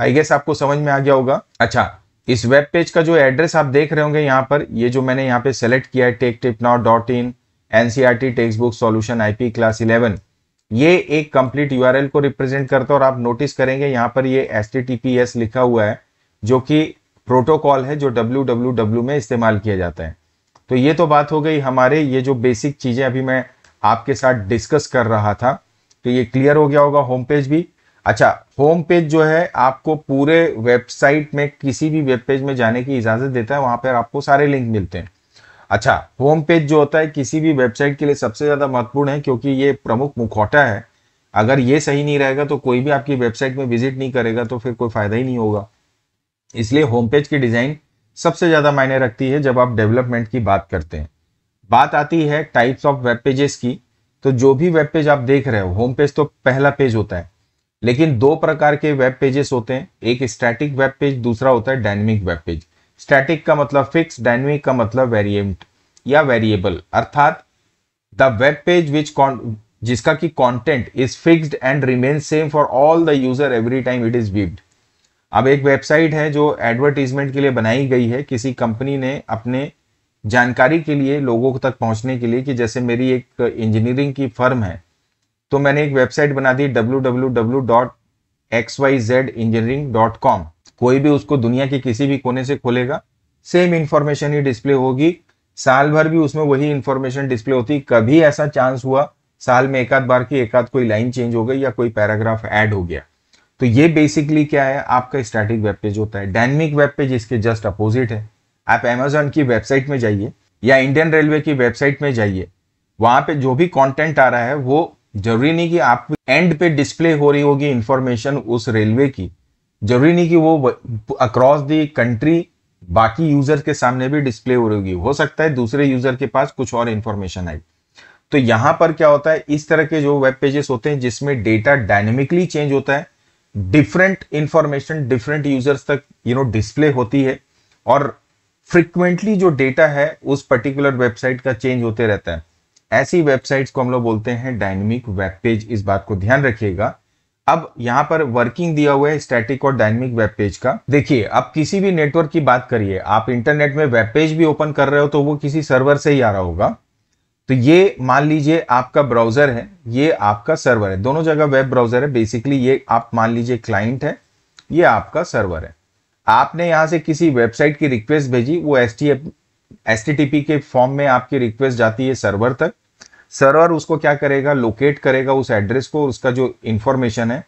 आई गेस आपको समझ में आ गया होगा अच्छा इस वेब पेज का जो एड्रेस आप देख रहे होंगे यहाँ पर ये जो मैंने यहाँ पे सेलेक्ट किया है tech tip now dot in NCERT R text book solution IP class eleven ये एक कंप्लीट यू को रिप्रेजेंट करता है और आप नोटिस करेंगे यहाँ पर ये एस टी लिखा हुआ है जो कि प्रोटोकॉल है जो डब्ल्यू डब्ल्यू डब्ल्यू में इस्तेमाल किया जाता है तो ये तो बात हो गई हमारे ये जो बेसिक चीज़ें अभी मैं आपके साथ डिस्कस कर रहा था तो ये क्लियर हो गया होगा होम पेज भी अच्छा होम पेज जो है आपको पूरे वेबसाइट में किसी भी वेब पेज में जाने की इजाज़त देता है वहां पर आपको सारे लिंक मिलते हैं अच्छा होम पेज जो होता है किसी भी वेबसाइट के लिए सबसे ज़्यादा महत्वपूर्ण है क्योंकि ये प्रमुख मुखौटा है अगर ये सही नहीं रहेगा तो कोई भी आपकी वेबसाइट में विजिट नहीं करेगा तो फिर कोई फ़ायदा ही नहीं होगा इसलिए होम पेज की डिज़ाइन सबसे ज़्यादा मायने रखती है जब आप डेवलपमेंट की बात करते हैं बात आती है टाइप्स ऑफ वेब पेजेस की तो जो भी वेब पेज आप देख रहे हो होम पेज तो पहला पेज होता है लेकिन दो प्रकार के वेब पेजेस होते हैं एक स्टैटिक वेब पेज दूसरा होता है डायनेमिक वेब पेज स्टैटिक का मतलब फिक्स डायनेमिक का मतलब वेरिएंट या वेरिएबल अर्थात द वेब पेज विच जिसका कि content is fixed and remain same for all the user every time it is viewed अब एक वेबसाइट है जो एडवर्टीजमेंट के लिए बनाई गई है किसी कंपनी ने अपने जानकारी के लिए लोगों तक पहुंचने के लिए कि जैसे मेरी एक इंजीनियरिंग की फर्म है तो मैंने एक वेबसाइट बना दी W W W dot Z engineering dot com कोई भी उसको दुनिया के किसी भी कोने से खोलेगा सेम इंफॉर्मेशन ही डिस्प्ले होगी साल भर भी उसमें वही इंफॉर्मेशन डिस्प्ले होती कभी ऐसा चांस हुआ साल में एक आध बार की एक आध कोई लाइन चेंज हो गई या कोई पैराग्राफ ऐड हो गया तो ये बेसिकली क्या है आपका स्टैटिक वेब पेज होता है डायनेमिक वेब पेज इसके जस्ट अपोजिट है आप अमेजोन की वेबसाइट में जाइए या इंडियन रेलवे की वेबसाइट में जाइए वहां पे जो भी कंटेंट आ रहा है वो जरूरी नहीं कि आप एंड पे डिस्प्ले हो रही होगी इंफॉर्मेशन उस रेलवे की जरूरी नहीं कि वो अक्रॉस दी कंट्री बाकी यूजर के सामने भी डिस्प्ले हो रही होगी हो सकता है दूसरे यूजर के पास कुछ और इन्फॉर्मेशन आई तो यहां पर क्या होता है इस तरह के जो वेब पेजेस होते हैं जिसमें डेटा डायनेमिकली चेंज होता है डिफरेंट इंफॉर्मेशन डिफरेंट यूजर्स तक यू नो डिस्प्ले होती है और फ्रिक्वेंटली जो डेटा है उस पर्टिकुलर वेबसाइट का चेंज होते रहता है ऐसी वेबसाइट्स को हम लोग बोलते हैं डायनेमिक वेब पेज इस बात को ध्यान रखिएगा अब यहां पर वर्किंग दिया हुआ है स्टैटिक और डायनेमिक वेब पेज का देखिए आप किसी भी नेटवर्क की बात करिए आप इंटरनेट में वेब पेज भी ओपन कर रहे हो तो वो किसी सर्वर से ही आ रहा होगा तो ये मान लीजिए आपका ब्राउजर है ये आपका सर्वर है दोनों जगह वेब ब्राउजर है बेसिकली ये आप मान लीजिए क्लाइंट है ये आपका सर्वर है आपने यहाँ से किसी वेबसाइट की रिक्वेस्ट भेजी वो एस टी एस के फॉर्म में आपकी रिक्वेस्ट जाती है सर्वर तक सर्वर उसको क्या करेगा लोकेट करेगा उस एड्रेस को उसका जो इंफॉर्मेशन है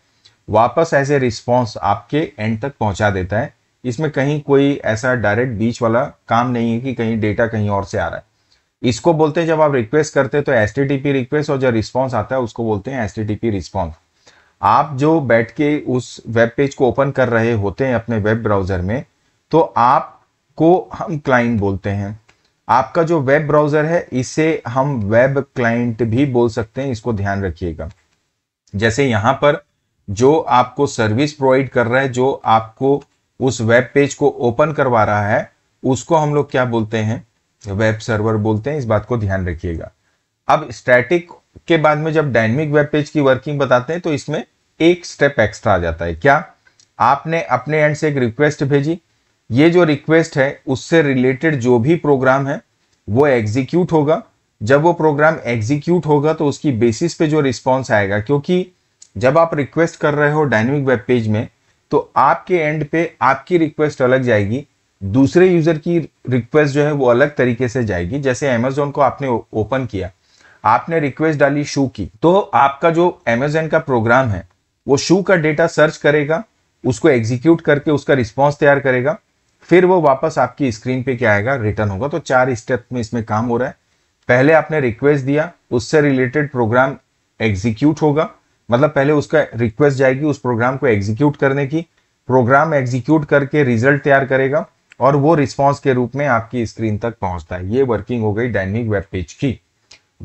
वापस एज ए रिस्पॉन्स आपके एंड तक पहुंचा देता है इसमें कहीं कोई ऐसा डायरेक्ट बीच वाला काम नहीं है कि कहीं डेटा कहीं और से आ रहा है इसको बोलते हैं जब आप रिक्वेस्ट करते हैं तो एस रिक्वेस्ट और जो रिस्पॉन्स आता है उसको बोलते हैं एस रिस्पॉन्स आप जो बैठ के उस वेब पेज को ओपन कर रहे होते हैं अपने वेब ब्राउज़र में तो आपको हम क्लाइंट बोलते हैं आपका जो वेब ब्राउज़र है इसे हम वेब क्लाइंट भी बोल सकते हैं इसको ध्यान रखिएगा जैसे यहां पर जो आपको सर्विस प्रोवाइड कर रहा है जो आपको उस वेब पेज को ओपन करवा रहा है उसको हम लोग क्या बोलते हैं वेब सर्वर बोलते हैं इस बात को ध्यान रखिएगा अब स्टैटिक के बाद में जब डायनेमिक वेब पेज की वर्किंग बताते हैं तो इसमें एक स्टेप एक्स्ट्रा आ जाता है क्या आपने अपने एंड से एक रिक्वेस्ट भेजी ये जो रिक्वेस्ट है उससे रिलेटेड जो भी प्रोग्राम है वो एग्जीक्यूट होगा जब वो प्रोग्राम एग्जीक्यूट होगा तो उसकी बेसिस पे जो रिस्पॉन्स आएगा क्योंकि जब आप रिक्वेस्ट कर रहे हो डायनेमिक वेब पेज में तो आपके एंड पे आपकी रिक्वेस्ट अलग जाएगी दूसरे यूजर की रिक्वेस्ट जो है वो अलग तरीके से जाएगी जैसे अमेजोन को आपने ओपन किया आपने रिक्वेस्ट डाली शू की तो आपका जो एमेजन का प्रोग्राम है वो शू का डेटा सर्च करेगा उसको एग्जीक्यूट करके उसका रिस्पॉन्स तैयार करेगा फिर वो वापस आपकी स्क्रीन पे क्या आएगा रिटर्न होगा तो चार स्टेप में इसमें काम हो रहा है पहले आपने रिक्वेस्ट दिया उससे रिलेटेड प्रोग्राम एग्जीक्यूट होगा मतलब पहले उसका रिक्वेस्ट जाएगी उस प्रोग्राम को एग्जीक्यूट करने की प्रोग्राम एग्जीक्यूट करके रिजल्ट तैयार करेगा और वो रिस्पॉन्स के रूप में आपकी स्क्रीन तक पहुंचता है ये वर्किंग हो गई डायनिक वेब पेज की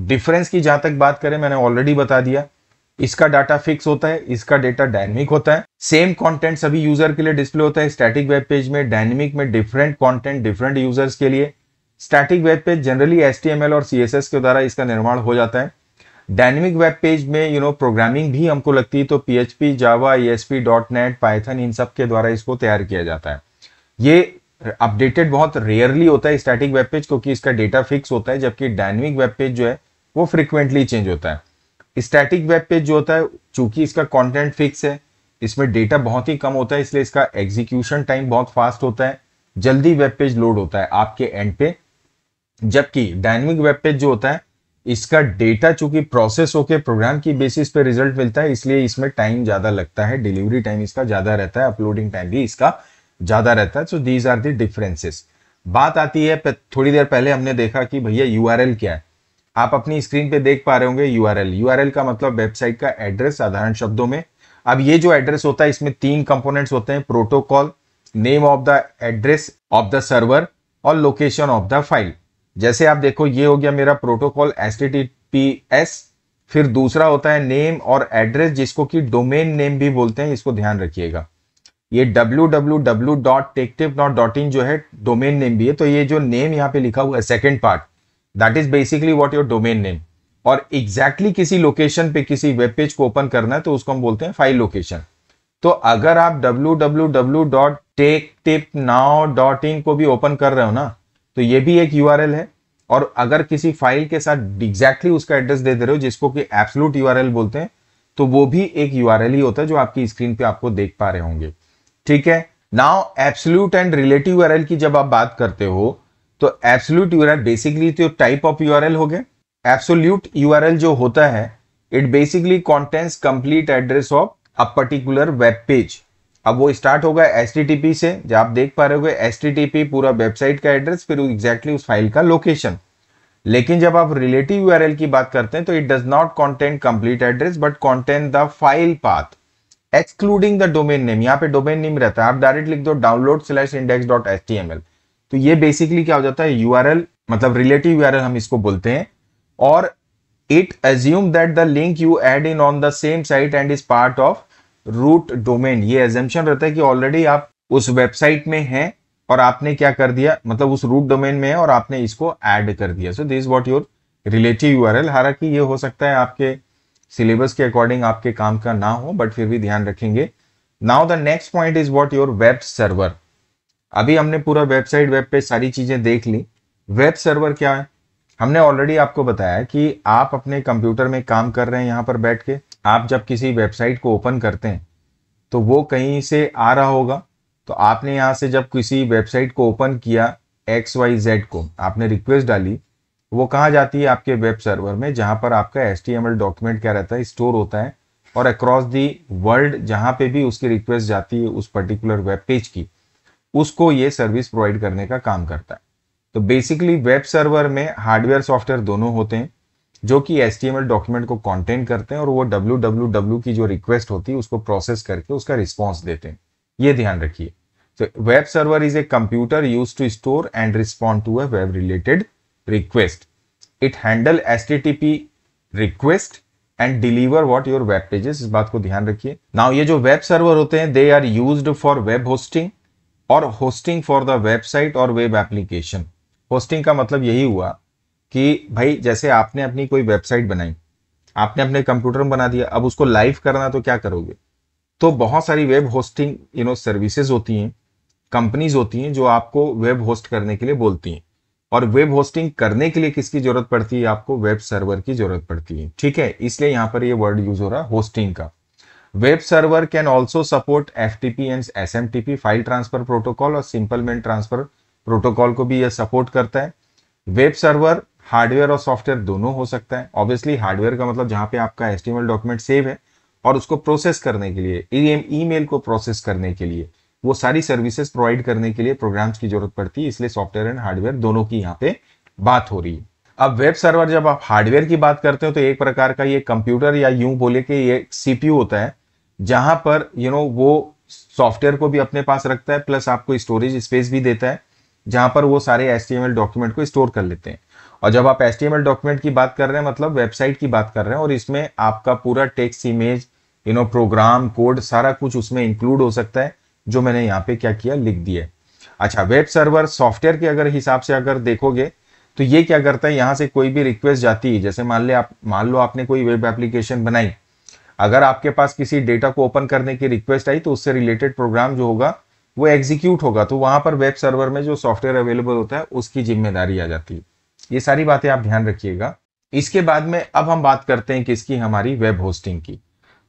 डिफरेंस की जहां तक बात करें मैंने ऑलरेडी बता दिया इसका डाटा फिक्स होता है इसका डाटा डायनेमिक होता है सेम कंटेंट सभी यूजर के लिए डिस्प्ले होता है स्टैटिक वेब पेज में डायनेमिक में डिफरेंट कंटेंट डिफरेंट यूजर्स के लिए static web page generally S और सी के द्वारा इसका निर्माण हो जाता है डायनेमिक वेब पेज में यू नो प्रोग्रामिंग भी हमको लगती है तो P H P Java E S P dot net Python इन सब के द्वारा इसको तैयार किया जाता है ये अपडेटेड बहुत रेयरली होता है स्टैटिक वेब पेज क्योंकि इसका डेटा फिक्स होता है जबकि डायनेमिक वेब पेज जो है वो फ्रिक्वेंटली चेंज होता है स्टैटिक वेब पेज जो होता है चूंकि इसका कॉन्टेंट फिक्स है इसमें डेटा बहुत ही कम होता है इसलिए इसका एग्जीक्यूशन टाइम बहुत फास्ट होता है जल्दी वेब पेज लोड होता है आपके एंड पे जबकि डायनेमिक वेब पेज जो होता है इसका डेटा चूंकि प्रोसेस होकर प्रोग्राम की बेसिस पे रिजल्ट मिलता है इसलिए इसमें टाइम ज़्यादा लगता है डिलीवरी टाइम इसका ज़्यादा रहता है अपलोडिंग टाइम भी इसका ज़्यादा रहता है so these are the differences बात आती है थोड़ी देर पहले हमने देखा कि भैया यू क्या है आप अपनी स्क्रीन पे देख पा रहे होंगे यू आर का मतलब वेबसाइट का एड्रेस साधारण शब्दों में अब ये जो एड्रेस होता है इसमें तीन कंपोनेंट्स होते हैं protocol name of the address of the server और लोकेशन ऑफ द फाइल जैसे आप देखो ये हो गया मेरा प्रोटोकॉल एस फिर दूसरा होता है नेम और एड्रेस जिसको कि डोमेन नेम भी बोलते हैं इसको ध्यान रखिएगा ये www.techtip.in जो है डोमेन नेम भी है तो ये जो नेम यहाँ पे लिखा हुआ है second part that is basically what your domain name और एग्जैक्टली exactly किसी लोकेशन पे किसी वेब पेज को ओपन करना है तो उसको हम बोलते हैं फाइल लोकेशन तो अगर आप www.techtipnow.in को भी ओपन कर रहे हो ना तो ये भी एक यूआरएल है और अगर किसी फाइल के साथ एग्जैक्टली exactly उसका एड्रेस दे दे रहे हो जिसको कि एप्सलूट यूआरएल बोलते हैं तो वो भी एक यूआरएल ही होता है जो आपकी स्क्रीन पे आपको देख पा रहे होंगे ठीक है now absolute and relative URL की जब आप बात करते हो तो absolute URL basically two type of URL हो गए एब्सोल्यूट यूआरएल जो होता है it basically contains complete address of a particular web page अब वो स्टार्ट होगा एस से जो आप देख पा रहे हो एस पूरा वेबसाइट का एड्रेस फिर एग्जैक्टली उस फाइल का लोकेशन लेकिन जब आप रिलेटिव यूआरएल की बात करते हैं तो it does not contain complete address but contain the file path excluding the domain name यहाँ पे डोमेन नेम रहता है आप डायरेक्ट लिख दो download slash index dot H T M L तो ये बेसिकली क्या हो जाता है यू आर एल मतलब रिलेटिव यू आर एल हम इसको बोलते हैं और it assume that the link you add in on the same site and is part of root domain ये एजेंशन रहता है कि ऑलरेडी आप उस वेबसाइट में हैं और आपने क्या कर दिया मतलब उस रूट डोमेन में है और आपने इसको एड कर दिया so this what your relative U R L हालांकि ये हो सकता है आपके सिलेबस के अकॉर्डिंग आपके काम का ना हो बट फिर भी ध्यान रखेंगे now the next point is what your web server अभी हमने पूरा वेबसाइट वेब पे सारी चीजें देख ली वेब सर्वर क्या है हमने ऑलरेडी आपको बताया कि आप अपने कंप्यूटर में काम कर रहे हैं यहां पर बैठ के आप जब किसी वेबसाइट को ओपन करते हैं तो वो कहीं से आ रहा होगा तो आपने यहां से जब किसी वेबसाइट को ओपन किया एक्स वाई जेड को आपने रिक्वेस्ट डाली वो कहाँ जाती है आपके वेब सर्वर में जहाँ पर आपका एस डॉक्यूमेंट क्या रहता है स्टोर होता है और अक्रॉस दी वर्ल्ड जहाँ पे भी उसकी रिक्वेस्ट जाती है उस पर्टिकुलर वेब पेज की उसको ये सर्विस प्रोवाइड करने का काम करता है तो बेसिकली वेब सर्वर में हार्डवेयर सॉफ्टवेयर दोनों होते हैं जो कि एस डॉक्यूमेंट को कॉन्टेंट करते हैं और वो डब्ल्यू की जो रिक्वेस्ट होती है उसको प्रोसेस करके उसका रिस्पॉन्स देते हैं ये ध्यान रखिए तो web server is a computer use to store and respond to a web related request. It handle HTTP request and deliver what your web pages इस बात को ध्यान रखिए नाउ ये जो वेब सर्वर होते हैं they are use for web hosting और होस्टिंग फॉर द वेबसाइट और वेब एप्लीकेशन होस्टिंग का मतलब यही हुआ कि भाई जैसे आपने अपनी कोई वेबसाइट बनाई आपने अपने कंप्यूटर में बना दिया अब उसको लाइव करना तो क्या करोगे तो बहुत सारी web hosting you know services होती हैं कंपनीज होती हैं जो आपको वेब होस्ट करने के लिए बोलती हैं और वेब होस्टिंग करने के लिए किसकी जरूरत पड़ती है आपको वेब सर्वर की जरूरत पड़ती है ठीक है इसलिए यहां पर ये वर्ड यूज हो रहा है होस्टिंग का web server can also support F T P and S M T P file transfer protocol और सिंपल मेन ट्रांसफर प्रोटोकॉल को भी यह सपोर्ट करता है वेब सर्वर हार्डवेयर और सॉफ्टवेयर दोनों हो सकता है ऑब्वियसली हार्डवेयर का मतलब जहां पे आपका एस्टिमेट डॉक्यूमेंट सेव है और उसको प्रोसेस करने के लिए ई e मेल को प्रोसेस करने के लिए वो सारी सर्विसेज प्रोवाइड करने के लिए प्रोग्राम्स की जरूरत पड़ती है इसलिए सॉफ्टवेयर एंड हार्डवेयर दोनों की यहाँ पे बात हो रही है अब वेब सर्वर जब आप हार्डवेयर की बात करते हो तो एक प्रकार का ये कंप्यूटर या यूं बोले कि ये सीपीयू होता है जहां पर यू you नो know, वो सॉफ्टवेयर को भी अपने पास रखता है प्लस आपको स्टोरेज स्पेस भी देता है जहां पर वो सारे एस डॉक्यूमेंट को स्टोर कर लेते हैं और जब आप एस डॉक्यूमेंट की बात कर रहे हैं मतलब वेबसाइट की बात कर रहे हैं और इसमें आपका पूरा text image you know program code सारा कुछ उसमें इंक्लूड हो सकता है जो मैंने यहाँ पे क्या किया लिख दिया अच्छा वेब सर्वर सॉफ्टवेयर के अगर हिसाब से अगर देखोगे तो ये क्या करता है यहाँ से कोई भी रिक्वेस्ट जाती है जैसे मान ले आप मान लो आपने कोई वेब एप्लीकेशन बनाई अगर आपके पास किसी डेटा को ओपन करने की रिक्वेस्ट आई तो उससे रिलेटेड प्रोग्राम जो होगा वो एग्जीक्यूट होगा तो वहां पर वेब सर्वर में जो सॉफ्टवेयर अवेलेबल होता है उसकी जिम्मेदारी आ जाती है ये सारी बातें आप ध्यान रखिएगा इसके बाद में अब हम बात करते हैं किसकी हमारी वेब होस्टिंग की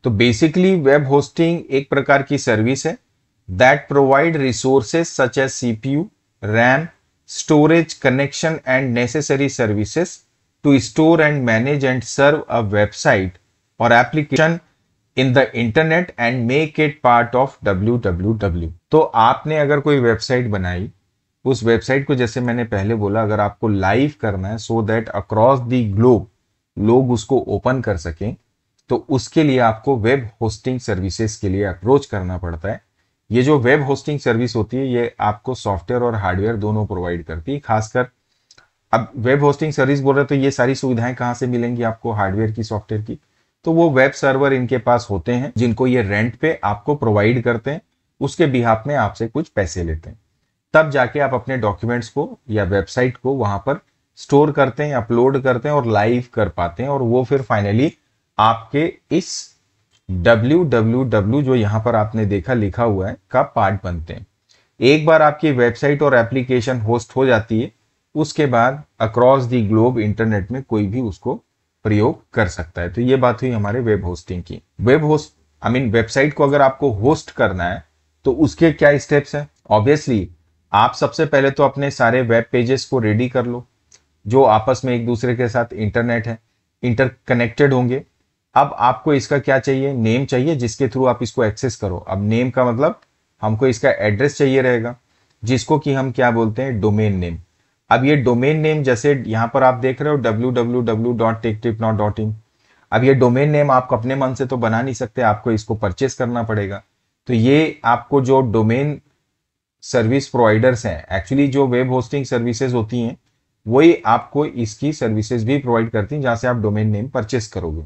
तो बेसिकली वेब होस्टिंग एक प्रकार की सर्विस है that provide resources such as CPU, RAM, storage, connection and necessary services to store and manage and serve a website or application in the internet and make it part of W W W तो आपने अगर कोई वेबसाइट बनाई उस वेबसाइट को जैसे मैंने पहले बोला अगर आपको लाइव करना है so that across the globe लोग उसको ओपन कर सकें तो उसके लिए आपको वेब होस्टिंग सर्विसेज के लिए अप्रोच करना पड़ता है ये जो वेब होस्टिंग सर्विस होती है ये आपको सॉफ्टवेयर और हार्डवेयर दोनों प्रोवाइड करती है खासकर अब वेब होस्टिंग सर्विस बोल रहे तो ये सारी सुविधाएं कहाँ से मिलेंगी आपको हार्डवेयर की सॉफ्टवेयर की तो वो वेब सर्वर इनके पास होते हैं जिनको ये रेंट पे आपको प्रोवाइड करते हैं उसके बिहाफ में आपसे कुछ पैसे लेते हैं तब जाके आप अपने डॉक्यूमेंट्स को या वेबसाइट को वहां पर स्टोर करते हैं अपलोड करते हैं और लाइव कर पाते हैं और वो फिर फाइनली आपके इस डब्ल्यू डब्ल्यू डब्ल्यू जो यहाँ पर आपने देखा लिखा हुआ है का पार्ट बनते हैं एक बार आपकी वेबसाइट और एप्लीकेशन होस्ट हो जाती है उसके बाद अक्रॉस दी ग्लोब इंटरनेट में कोई भी उसको प्रयोग कर सकता है तो ये बात हुई हमारे वेब होस्टिंग की web host I mean website को अगर आपको होस्ट करना है तो उसके क्या स्टेप्स हैं ऑब्वियसली आप सबसे पहले तो अपने सारे वेब पेजेस को रेडी कर लो जो आपस में एक दूसरे के साथ इंटरनेट है इंटरकनेक्टेड होंगे अब आपको इसका क्या चाहिए नेम चाहिए जिसके थ्रू आप इसको एक्सेस करो अब नेम का मतलब हमको इसका एड्रेस चाहिए रहेगा जिसको कि हम क्या बोलते हैं डोमेन नेम अब ये डोमेन नेम जैसे यहाँ पर आप देख रहे हो डब्ल्यू अब ये डोमेन नेम आप अपने मन से तो बना नहीं सकते आपको इसको परचेस करना पड़ेगा तो ये आपको जो डोमेन सर्विस प्रोवाइडर्स हैं एक्चुअली जो वेब होस्टिंग सर्विसेज होती हैं वही आपको इसकी सर्विसेज भी प्रोवाइड करती हैं जहाँ से आप डोमेन नेम परचेस करोगे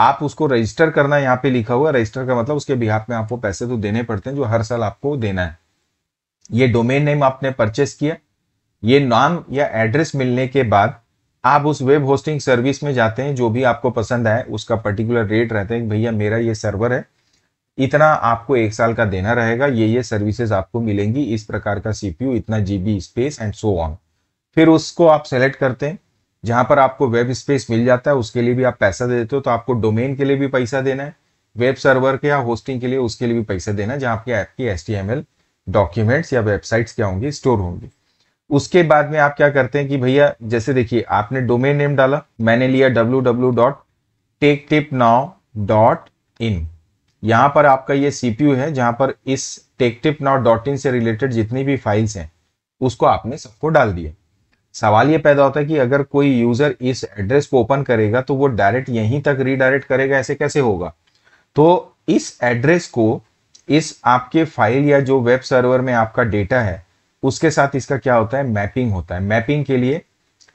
आप उसको रजिस्टर करना यहाँ पे लिखा हुआ रजिस्टर का मतलब उसके बिहार में आपको पैसे तो देने पड़ते हैं जो हर साल आपको देना है ये डोमेन नेम आपने परचेस किया ये नाम या एड्रेस मिलने के बाद आप उस वेब होस्टिंग सर्विस में जाते हैं जो भी आपको पसंद आए उसका पर्टिकुलर रेट रहता है भैया मेरा ये सर्वर है इतना आपको एक साल का देना रहेगा ये ये सर्विसेज आपको मिलेंगी इस प्रकार का सीपीयू इतना GB space and so on फिर उसको आप सेलेक्ट करते हैं जहां पर आपको वेब स्पेस मिल जाता है उसके लिए भी आप पैसा दे देते हो तो आपको डोमेन के लिए भी पैसा देना है वेब सर्वर के या होस्टिंग के लिए उसके लिए भी पैसा देना है जहां आपके ऐप की एस डॉक्यूमेंट्स या वेबसाइट्स क्या होंगी स्टोर होंगी उसके बाद में आप क्या करते हैं कि भैया जैसे देखिए आपने डोमेन नेम डाला मैंने लिया W W dot tech tip now dot in यहाँ पर आपका ये सीपीयू है जहां पर इस tech tip now dot in से रिलेटेड जितनी भी फाइल्स हैं उसको आपने सबको डाल दिया सवाल ये पैदा होता है कि अगर कोई यूजर इस एड्रेस को ओपन करेगा तो वो डायरेक्ट यहीं तक रीडायरेक्ट करेगा ऐसे कैसे होगा तो इस एड्रेस को इस आपके फाइल या जो वेब सर्वर में आपका डेटा है उसके साथ इसका क्या होता है मैपिंग होता है मैपिंग के लिए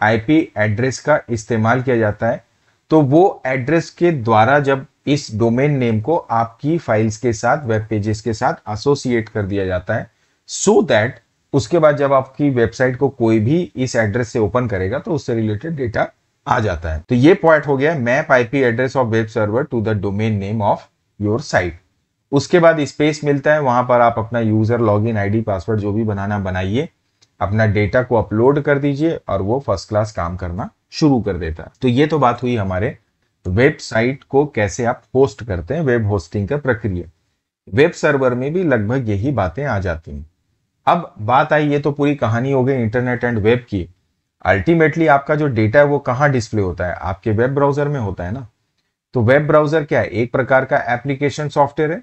आईपी एड्रेस का इस्तेमाल किया जाता है तो वो एड्रेस के द्वारा जब इस डोमेन नेम को आपकी फाइल्स के साथ वेब पेजेस के साथ एसोसिएट कर दिया जाता है सो so दैट उसके बाद जब आपकी वेबसाइट को कोई भी इस एड्रेस से ओपन करेगा तो उससे रिलेटेड डेटा आ जाता है तो ये पॉइंट हो गया map IP address of web server to the domain name of your site उसके बाद स्पेस मिलता है वहां पर आप अपना यूजर लॉग इन पासवर्ड जो भी बनाना बनाइए अपना डेटा को अपलोड कर दीजिए और वो फर्स्ट क्लास काम करना शुरू कर देता है तो ये तो बात हुई हमारे वेबसाइट को कैसे आप होस्ट करते हैं वेब होस्टिंग का प्रक्रिया वेब सर्वर में भी लगभग यही बातें आ जाती हैं अब बात आई ये तो पूरी कहानी हो गई इंटरनेट एंड वेब की अल्टीमेटली आपका जो डेटा है वो कहाँ डिस्प्ले होता है आपके वेब ब्राउजर में होता है ना तो वेब ब्राउजर क्या है एक प्रकार का एप्लीकेशन सॉफ्टवेयर है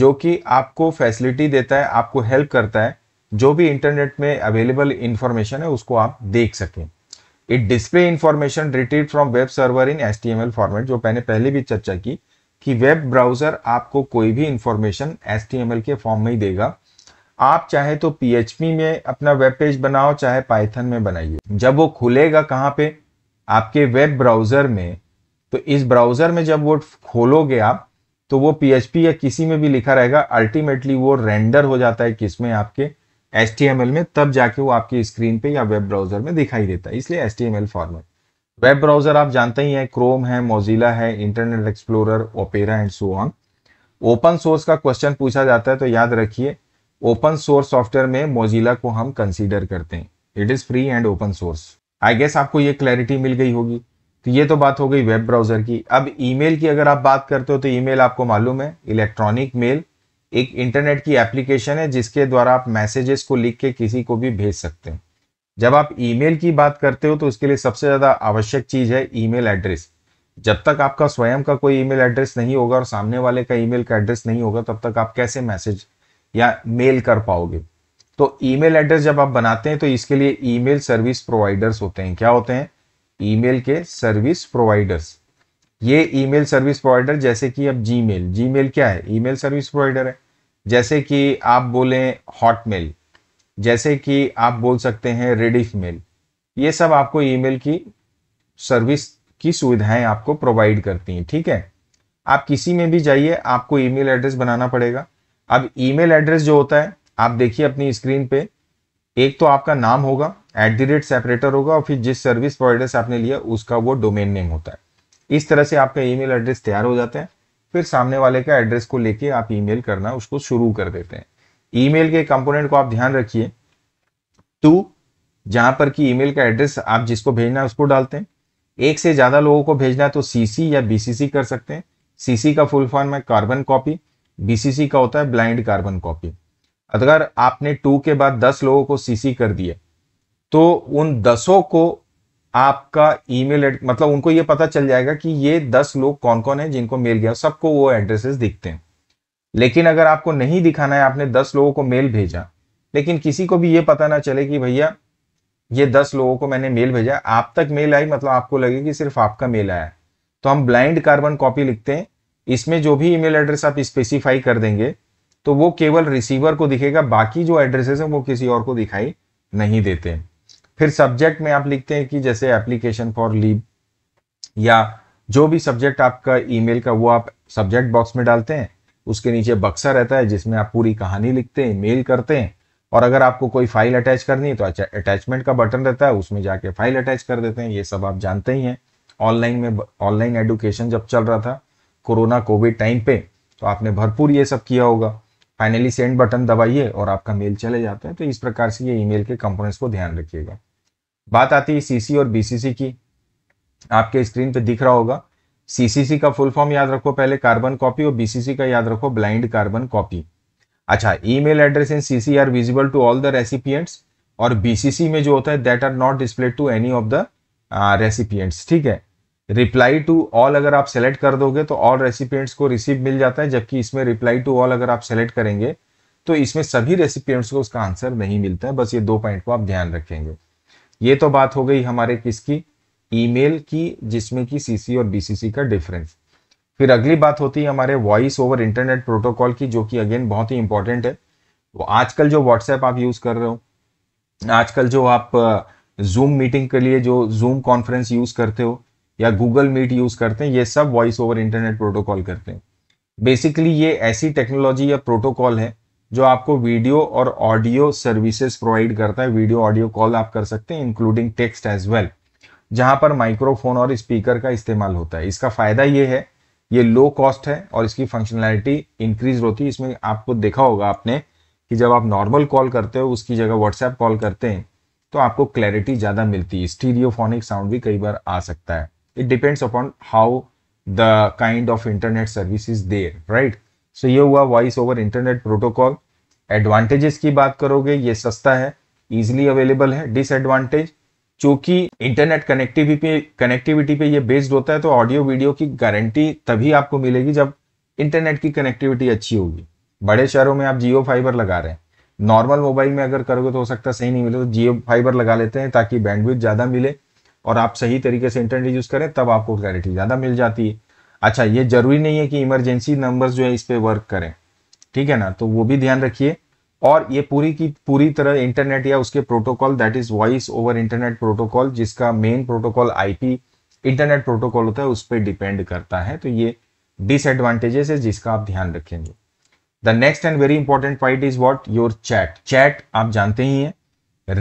जो कि आपको फैसिलिटी देता है आपको हेल्प करता है जो भी इंटरनेट में अवेलेबल इंफॉर्मेशन है उसको आप देख सकें it display information retrieve from web server in S format जो मैंने पहले भी चर्चा की कि वेब ब्राउजर आपको कोई भी इंफॉर्मेशन एस के फॉर्म में ही देगा आप चाहे तो पीएचपी में अपना वेब पेज बनाओ चाहे पाइथन में बनाइए जब वो खुलेगा कहाँ पे आपके वेब ब्राउज़र में तो इस ब्राउज़र में जब वो खोलोगे आप तो वो पीएचपी या किसी में भी लिखा रहेगा अल्टीमेटली वो रेंडर हो जाता है किसमें आपके एस में तब जाके वो आपकी स्क्रीन पे या वेब ब्राउज़र में दिखाई देता है इसलिए एस फॉर्मेट वेब ब्राउज़र आप जानते ही हैं क्रोम है मोजिला है Internet Explorer Opera and so on open source का क्वेश्चन पूछा जाता है तो याद रखिए ओपन सोर्स सॉफ्टवेयर में मोजिला को हम कंसीडर करते हैं it is free and open source I guess आपको ये क्लैरिटी मिल गई होगी तो ये तो बात हो गई वेब ब्राउज़र की अब ईमेल की अगर आप बात करते हो तो ईमेल आपको मालूम है इलेक्ट्रॉनिक मेल एक इंटरनेट की एप्लीकेशन है जिसके द्वारा आप मैसेजेस को लिख के किसी को भी भेज सकते हैं जब आप ईमेल की बात करते हो तो उसके लिए सबसे ज़्यादा आवश्यक चीज़ है ईमेल एड्रेस जब तक आपका स्वयं का कोई ईमेल एड्रेस नहीं होगा और सामने वाले का ईमेल का एड्रेस नहीं होगा तब तक आप कैसे मैसेज या मेल कर पाओगे तो ईमेल एड्रेस जब आप बनाते हैं तो इसके लिए ईमेल सर्विस प्रोवाइडर्स होते हैं क्या होते हैं ईमेल के सर्विस प्रोवाइडर्स ये ईमेल सर्विस प्रोवाइडर जैसे कि अब जीमेल जीमेल क्या है ईमेल सर्विस प्रोवाइडर है जैसे कि आप बोलें हॉटमेल जैसे कि आप बोल सकते हैं रेडिफ मेल ये सब आपको ईमेल की सर्विस की सुविधाएं आपको प्रोवाइड करती हैं ठीक है आप किसी में भी जाइए आपको ईमेल एड्रेस बनाना पड़ेगा अब ईमेल एड्रेस जो होता है आप देखिए अपनी स्क्रीन पे एक तो आपका नाम होगा एट द रेट सेपरेटर होगा और फिर जिस सर्विस प्रोवाइडर से आपने लिया उसका वो डोमेन नेम होता है इस तरह से आपका ईमेल एड्रेस तैयार हो जाता है फिर सामने वाले का एड्रेस को लेके आप ईमेल करना उसको शुरू कर देते हैं ईमेल के कंपोनेंट को आप ध्यान रखिए टू जहां पर कि ईमेल का एड्रेस आप जिसको भेजना है उसको डालते हैं एक से ज्यादा लोगों को भेजना है तो सीसी या बीसीसी कर सकते हैं सीसी का फुल फॉर्म है कार्बन कॉपी बीसीसी का होता है ब्लाइंड कार्बन कॉपी अगर आपने टू के बाद दस लोगों को सीसी कर दिया तो उन दसों को आपका ईमेल मतलब उनको ये पता चल जाएगा कि ये दस लोग कौन कौन है जिनको मेल गया सबको वो एड्रेसेस दिखते हैं लेकिन अगर आपको नहीं दिखाना है आपने दस लोगों को मेल भेजा लेकिन किसी को भी ये पता ना चले कि भैया ये दस लोगों को मैंने मेल भेजा आप तक मेल आई मतलब आपको लगे कि सिर्फ आपका मेल आया तो हम ब्लाइंड कार्बन कॉपी लिखते हैं इसमें जो भी ईमेल एड्रेस आप स्पेसिफाई कर देंगे तो वो केवल रिसीवर को दिखेगा बाकी जो एड्रेसेस हैं वो किसी और को दिखाई नहीं देते फिर सब्जेक्ट में आप लिखते हैं कि जैसे एप्लीकेशन फॉर लीव या जो भी सब्जेक्ट आपका ईमेल का वो आप सब्जेक्ट बॉक्स में डालते हैं उसके नीचे बक्सा रहता है जिसमें आप पूरी कहानी लिखते हैं मेल करते हैं और अगर आपको कोई फाइल अटैच करनी है तो अटैचमेंट अच्छा, का बटन रहता है उसमें जाके फाइल अटैच कर देते हैं ये सब आप जानते ही हैं ऑनलाइन में ऑनलाइन एडुकेशन जब चल रहा था कोरोना कोविड टाइम पे तो आपने भरपूर ये सब किया होगा फाइनली सेंड बटन दबाइए और आपका मेल चले जाता है तो इस प्रकार से ये ईमेल के कंपोनेंट्स को ध्यान रखिएगा बात आती है सीसी और बीसीसी की आपके स्क्रीन पे दिख रहा होगा सीसीसी का फुल फॉर्म याद रखो पहले कार्बन कॉपी और बीसीसी का याद रखो ब्लाइंड कार्बन कॉपी अच्छा email address in CC are visible to all the recipients और बीसीसी में जो होता है that are not display to any of the recipients ठीक है रिप्लाई टू ऑल अगर आप सेलेक्ट कर दोगे तो ऑल रेसिपियंट्स को रिसीव मिल जाता है जबकि इसमें रिप्लाई टू ऑल अगर आप सेलेक्ट करेंगे तो इसमें सभी रेसिपियंट्स को उसका आंसर नहीं मिलता है बस ये दो पॉइंट को आप ध्यान रखेंगे ये तो बात हो गई हमारे किसकी ईमेल की जिसमें कि सीसी और बीसीसी का डिफरेंस फिर अगली बात होती है हमारे वॉइस ओवर इंटरनेट प्रोटोकॉल की जो कि अगेन बहुत ही इंपॉर्टेंट है तो आजकल जो व्हाट्सएप आप यूज़ कर रहे हो आजकल जो आप जूम मीटिंग के लिए जो जूम कॉन्फ्रेंस यूज़ करते हो या गूगल मीट यूज करते हैं ये सब वॉइस ओवर इंटरनेट प्रोटोकॉल करते हैं बेसिकली ये ऐसी टेक्नोलॉजी या प्रोटोकॉल है जो आपको वीडियो और ऑडियो सर्विसेज प्रोवाइड करता है वीडियो ऑडियो कॉल आप कर सकते हैं इंक्लूडिंग टेक्स्ट एज वेल जहां पर माइक्रोफोन और स्पीकर का इस्तेमाल होता है इसका फायदा ये है ये लो कॉस्ट है और इसकी फंक्शनैलिटी इंक्रीज होती है इसमें आपको देखा होगा आपने कि जब आप नॉर्मल कॉल करते हो उसकी जगह व्हाट्सएप कॉल करते हैं तो आपको क्लैरिटी ज़्यादा मिलती है स्टीरियोफोनिक साउंड भी कई बार आ सकता है it depends upon how the kind of internet service is there right so ये हुआ voice over internet protocol advantages की बात करोगे ये सस्ता है इजिली अवेलेबल है डिसएडवांटेज चूंकि इंटरनेट कनेक्टिविटी पे कनेक्टिविटी पे ये बेस्ड होता है तो ऑडियो वीडियो की गारंटी तभी आपको मिलेगी जब इंटरनेट की कनेक्टिविटी अच्छी होगी बड़े शहरों में आप जियो फाइबर लगा रहे हैं नॉर्मल मोबाइल में अगर करोगे तो हो सकता है सही नहीं मिले तो जियो फाइबर लगा लेते हैं ताकि बैंडविड्थ ज़्यादा मिले और आप सही तरीके से इंटरनेट यूज़ करें तब आपको क्लैरिटी ज़्यादा मिल जाती है अच्छा ये ज़रूरी नहीं है कि इमरजेंसी नंबर्स जो है इस पर वर्क करें ठीक है ना तो वो भी ध्यान रखिए और ये पूरी की पूरी तरह इंटरनेट या उसके protocol that is voice over internet protocol जिसका main protocol IP internet protocol होता है उस पर डिपेंड करता है तो ये डिसएडवांटेजेस है जिसका आप ध्यान रखेंगे the next and very important point is what your chat chat आप जानते ही है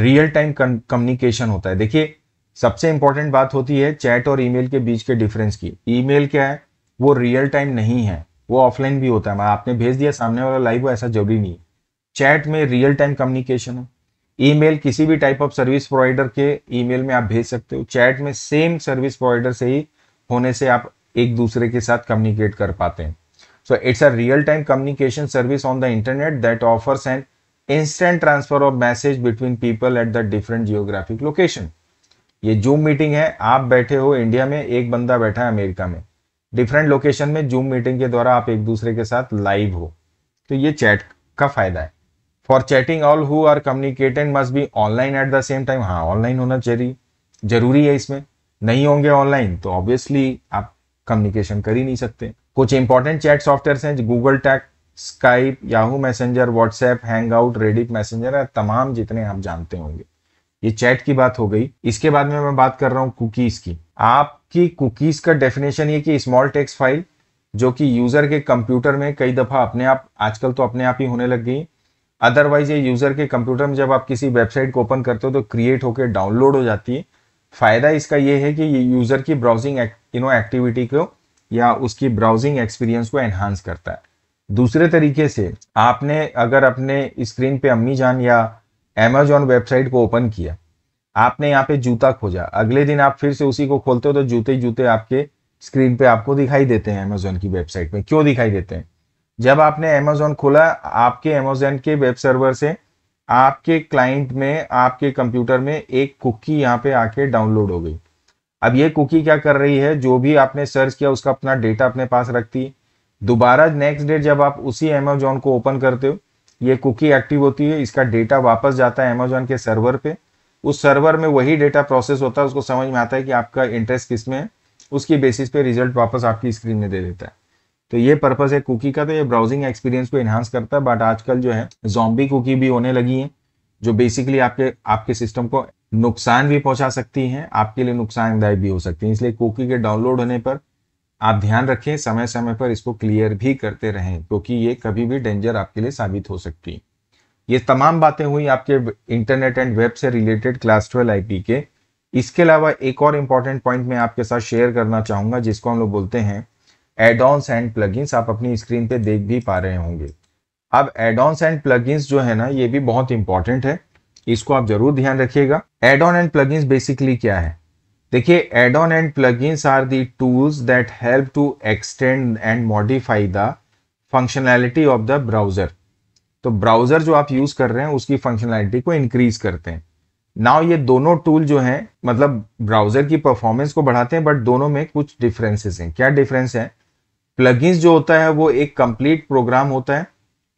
रियल टाइम कम्युनिकेशन होता है देखिए सबसे इंपॉर्टेंट बात होती है चैट और ईमेल के बीच के डिफरेंस की ईमेल क्या है वो रियल टाइम नहीं है वो ऑफलाइन भी होता है आपने भेज दिया सामने वाला लाइव हो ऐसा जरूरी नहीं चैट में रियल टाइम कम्युनिकेशन है ईमेल किसी भी टाइप ऑफ सर्विस प्रोवाइडर के ईमेल में आप भेज सकते हो चैट में सेम सर्विस प्रोवाइडर से ही होने से आप एक दूसरे के साथ कम्युनिकेट कर पाते हैं so it's a real time communication service on the internet that offers an instant transfer of message between people at the different geographic location ये जूम मीटिंग है आप बैठे हो इंडिया में एक बंदा बैठा है अमेरिका में डिफरेंट लोकेशन में जूम मीटिंग के द्वारा आप एक दूसरे के साथ लाइव हो तो ये चैट का फायदा है for chatting all who are communicated must be online at the same time हाँ ऑनलाइन होना चाहिए जरूरी है इसमें नहीं होंगे ऑनलाइन तो ऑब्वियसली आप कम्युनिकेशन कर ही नहीं सकते कुछ इंपॉर्टेंट चैट सॉफ्टवेयर हैं Google Talk Skype Yahoo Messenger WhatsApp Hangout Reddit Messenger तमाम जितने आप जानते होंगे ये चैट की बात हो गई इसके बाद में मैं बात कर रहा हूँ कुकीज की आपकी कुकीज का डेफिनेशन ये कि स्मॉल टेक्स्ट फाइल जो कि यूजर के कंप्यूटर में कई दफा अपने आप आजकल तो अपने आप ही होने लग गई अदरवाइज ये यूजर के कंप्यूटर में जब आप किसी वेबसाइट को ओपन करते हो तो क्रिएट होकर डाउनलोड हो जाती है फायदा इसका ये है कि ये यूजर की ब्राउजिंग यू एक्टिविटी को या उसकी ब्राउजिंग एक्सपीरियंस को एनहांस करता है दूसरे तरीके से आपने अगर अपने स्क्रीन पे अम्मी जान या अमेजोन वेबसाइट को ओपन किया आपने यहाँ पे जूता खोजा अगले दिन आप फिर से उसी को खोलते हो तो जूते जूते आपके स्क्रीन पे आपको दिखाई देते हैं अमेजोन की वेबसाइट में क्यों दिखाई देते हैं जब आपने अमेजोन खोला आपके अमेजोन के वेब सर्वर से आपके क्लाइंट में आपके कंप्यूटर में एक कुकी यहाँ पे आके डाउनलोड हो गई अब ये कुकी क्या कर रही है जो भी आपने सर्च किया उसका अपना डेटा अपने पास रखती है दोबारा नेक्स्ट डेट जब आप उसी अमेजोन को ओपन करते हो ये कुकी एक्टिव होती है इसका डेटा वापस जाता है अमेजोन के सर्वर पे उस सर्वर में वही डेटा प्रोसेस होता है उसको समझ में आता है कि आपका इंटरेस्ट किस में है उसकी बेसिस पे रिजल्ट वापस आपकी स्क्रीन में दे देता है तो ये पर्पज है कुकी का तो ये ब्राउजिंग एक्सपीरियंस को इन्हांस करता है बट आजकल जो है जॉम्बी कुकी भी होने लगी है जो बेसिकली आपके आपके सिस्टम को नुकसान भी पहुंचा सकती हैं आपके लिए नुकसानदायक भी हो सकती हैं इसलिए कुकी के डाउनलोड होने पर आप ध्यान रखें समय समय पर इसको क्लियर भी करते रहें क्योंकि तो ये कभी भी डेंजर आपके लिए साबित हो सकती है ये तमाम बातें हुई आपके इंटरनेट एंड वेब से रिलेटेड क्लास ट्वेल्व आई के इसके अलावा एक और इंपॉर्टेंट पॉइंट मैं आपके साथ शेयर करना चाहूंगा जिसको हम लोग बोलते हैं एडॉन्स एंड प्लगइन्स आप अपनी स्क्रीन पे देख भी पा रहे होंगे अब एडॉन्स एंड प्लगइन्स जो है ना ये भी बहुत इंपॉर्टेंट है इसको आप जरूर ध्यान रखिएगा एडॉन एंड प्लगइन्स बेसिकली क्या है देखिए add on and plugins are the tools that help to extend and modify the functionality of the browser तो ब्राउजर जो आप यूज कर रहे हैं उसकी फंक्शनैलिटी को इंक्रीज करते हैं नाउ ये दोनों टूल जो हैं मतलब ब्राउजर की परफॉर्मेंस को बढ़ाते हैं बट दोनों में कुछ डिफरेंसेस हैं क्या डिफरेंस है प्लगइन्स जो होता है वो एक कंप्लीट प्रोग्राम होता है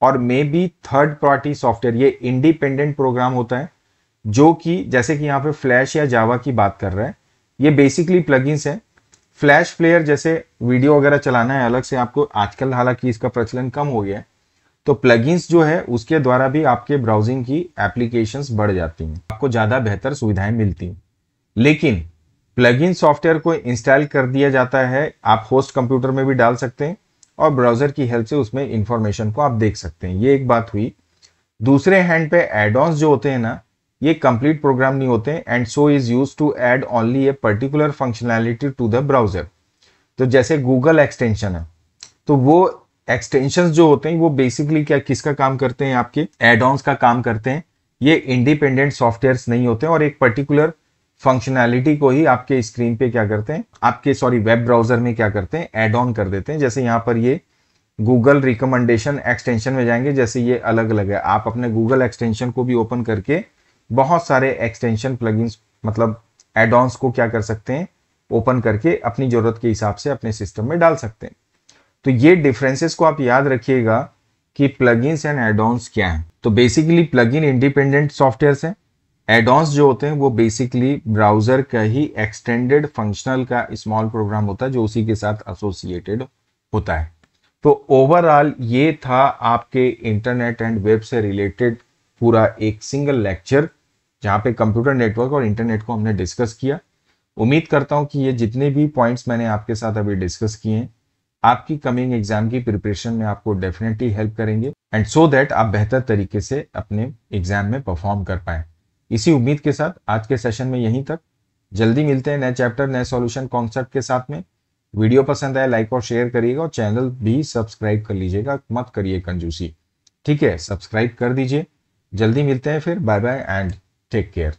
और may be third party software ये इंडिपेंडेंट प्रोग्राम होता है जो कि जैसे कि यहाँ पे फ्लैश या जावा की बात कर रहे हैं ये बेसिकली प्लगइन्स हैं फ्लैश प्लेयर जैसे वीडियो वगैरह चलाना है अलग से आपको आजकल हालांकि इसका प्रचलन कम हो गया है तो प्लगइन्स जो है उसके द्वारा भी आपके ब्राउजिंग की एप्लीकेशन बढ़ जाती हैं आपको ज़्यादा बेहतर सुविधाएं मिलती हैं लेकिन प्लगइन सॉफ्टवेयर को इंस्टॉल कर दिया जाता है आप होस्ट कंप्यूटर में भी डाल सकते हैं और ब्राउज़र की हेल्प से उसमें इंफॉर्मेशन को आप देख सकते हैं ये एक बात हुई दूसरे हैंड पे एड जो होते हैं ना ये कंप्लीट प्रोग्राम नहीं होते and so is use to add only a particular functionality to the browser तो जैसे गूगल एक्सटेंशन है तो वो एक्सटेंशन जो होते हैं वो बेसिकली क्या किसका काम करते हैं आपके एड ऑन्स का काम करते हैं ये इंडिपेंडेंट सॉफ्टवेयर नहीं होते हैं और एक पर्टिकुलर फंक्शनैलिटी को ही आपके स्क्रीन पे क्या करते हैं आपके सॉरी वेब ब्राउजर में क्या करते हैं एड ऑन कर देते हैं जैसे यहाँ पर ये गूगल रिकमेंडेशन एक्सटेंशन में जाएंगे जैसे ये अलग अलग है आप अपने गूगल एक्सटेंशन को भी ओपन करके बहुत सारे एक्सटेंशन प्लगइन्स मतलब एडॉन्स को क्या कर सकते हैं ओपन करके अपनी ज़रूरत के हिसाब से अपने सिस्टम में डाल सकते हैं तो ये डिफरेंसेस को आप याद रखिएगा कि प्लगइन्स एंड एडॉन्स क्या हैं तो बेसिकली प्लग इंडिपेंडेंट सॉफ्टवेयर हैं एडॉन्स जो होते हैं वो बेसिकली ब्राउजर का ही एक्सटेंडेड फंक्शनल का स्मॉल प्रोग्राम होता है जो उसी के साथ एसोसिएटेड होता है तो ओवरऑल ये था आपके इंटरनेट एंड वेब से रिलेटेड पूरा एक सिंगल लेक्चर जहाँ पे कंप्यूटर नेटवर्क और इंटरनेट को हमने डिस्कस किया उम्मीद करता हूँ कि ये जितने भी पॉइंट्स मैंने आपके साथ अभी डिस्कस किए हैं आपकी कमिंग एग्जाम की प्रिपरेशन में आपको डेफिनेटली हेल्प करेंगे एंड सो दैट आप बेहतर तरीके से अपने एग्जाम में परफॉर्म कर पाए इसी उम्मीद के साथ आज के सेशन में यहीं तक जल्दी मिलते हैं नए चैप्टर नए सॉल्यूशन कॉन्सेप्ट के साथ में वीडियो पसंद आए लाइक और शेयर करिएगा और चैनल भी सब्सक्राइब कर लीजिएगा मत करिए कंजूसी ठीक है सब्सक्राइब कर दीजिए जल्दी मिलते हैं फिर bye bye and Take care.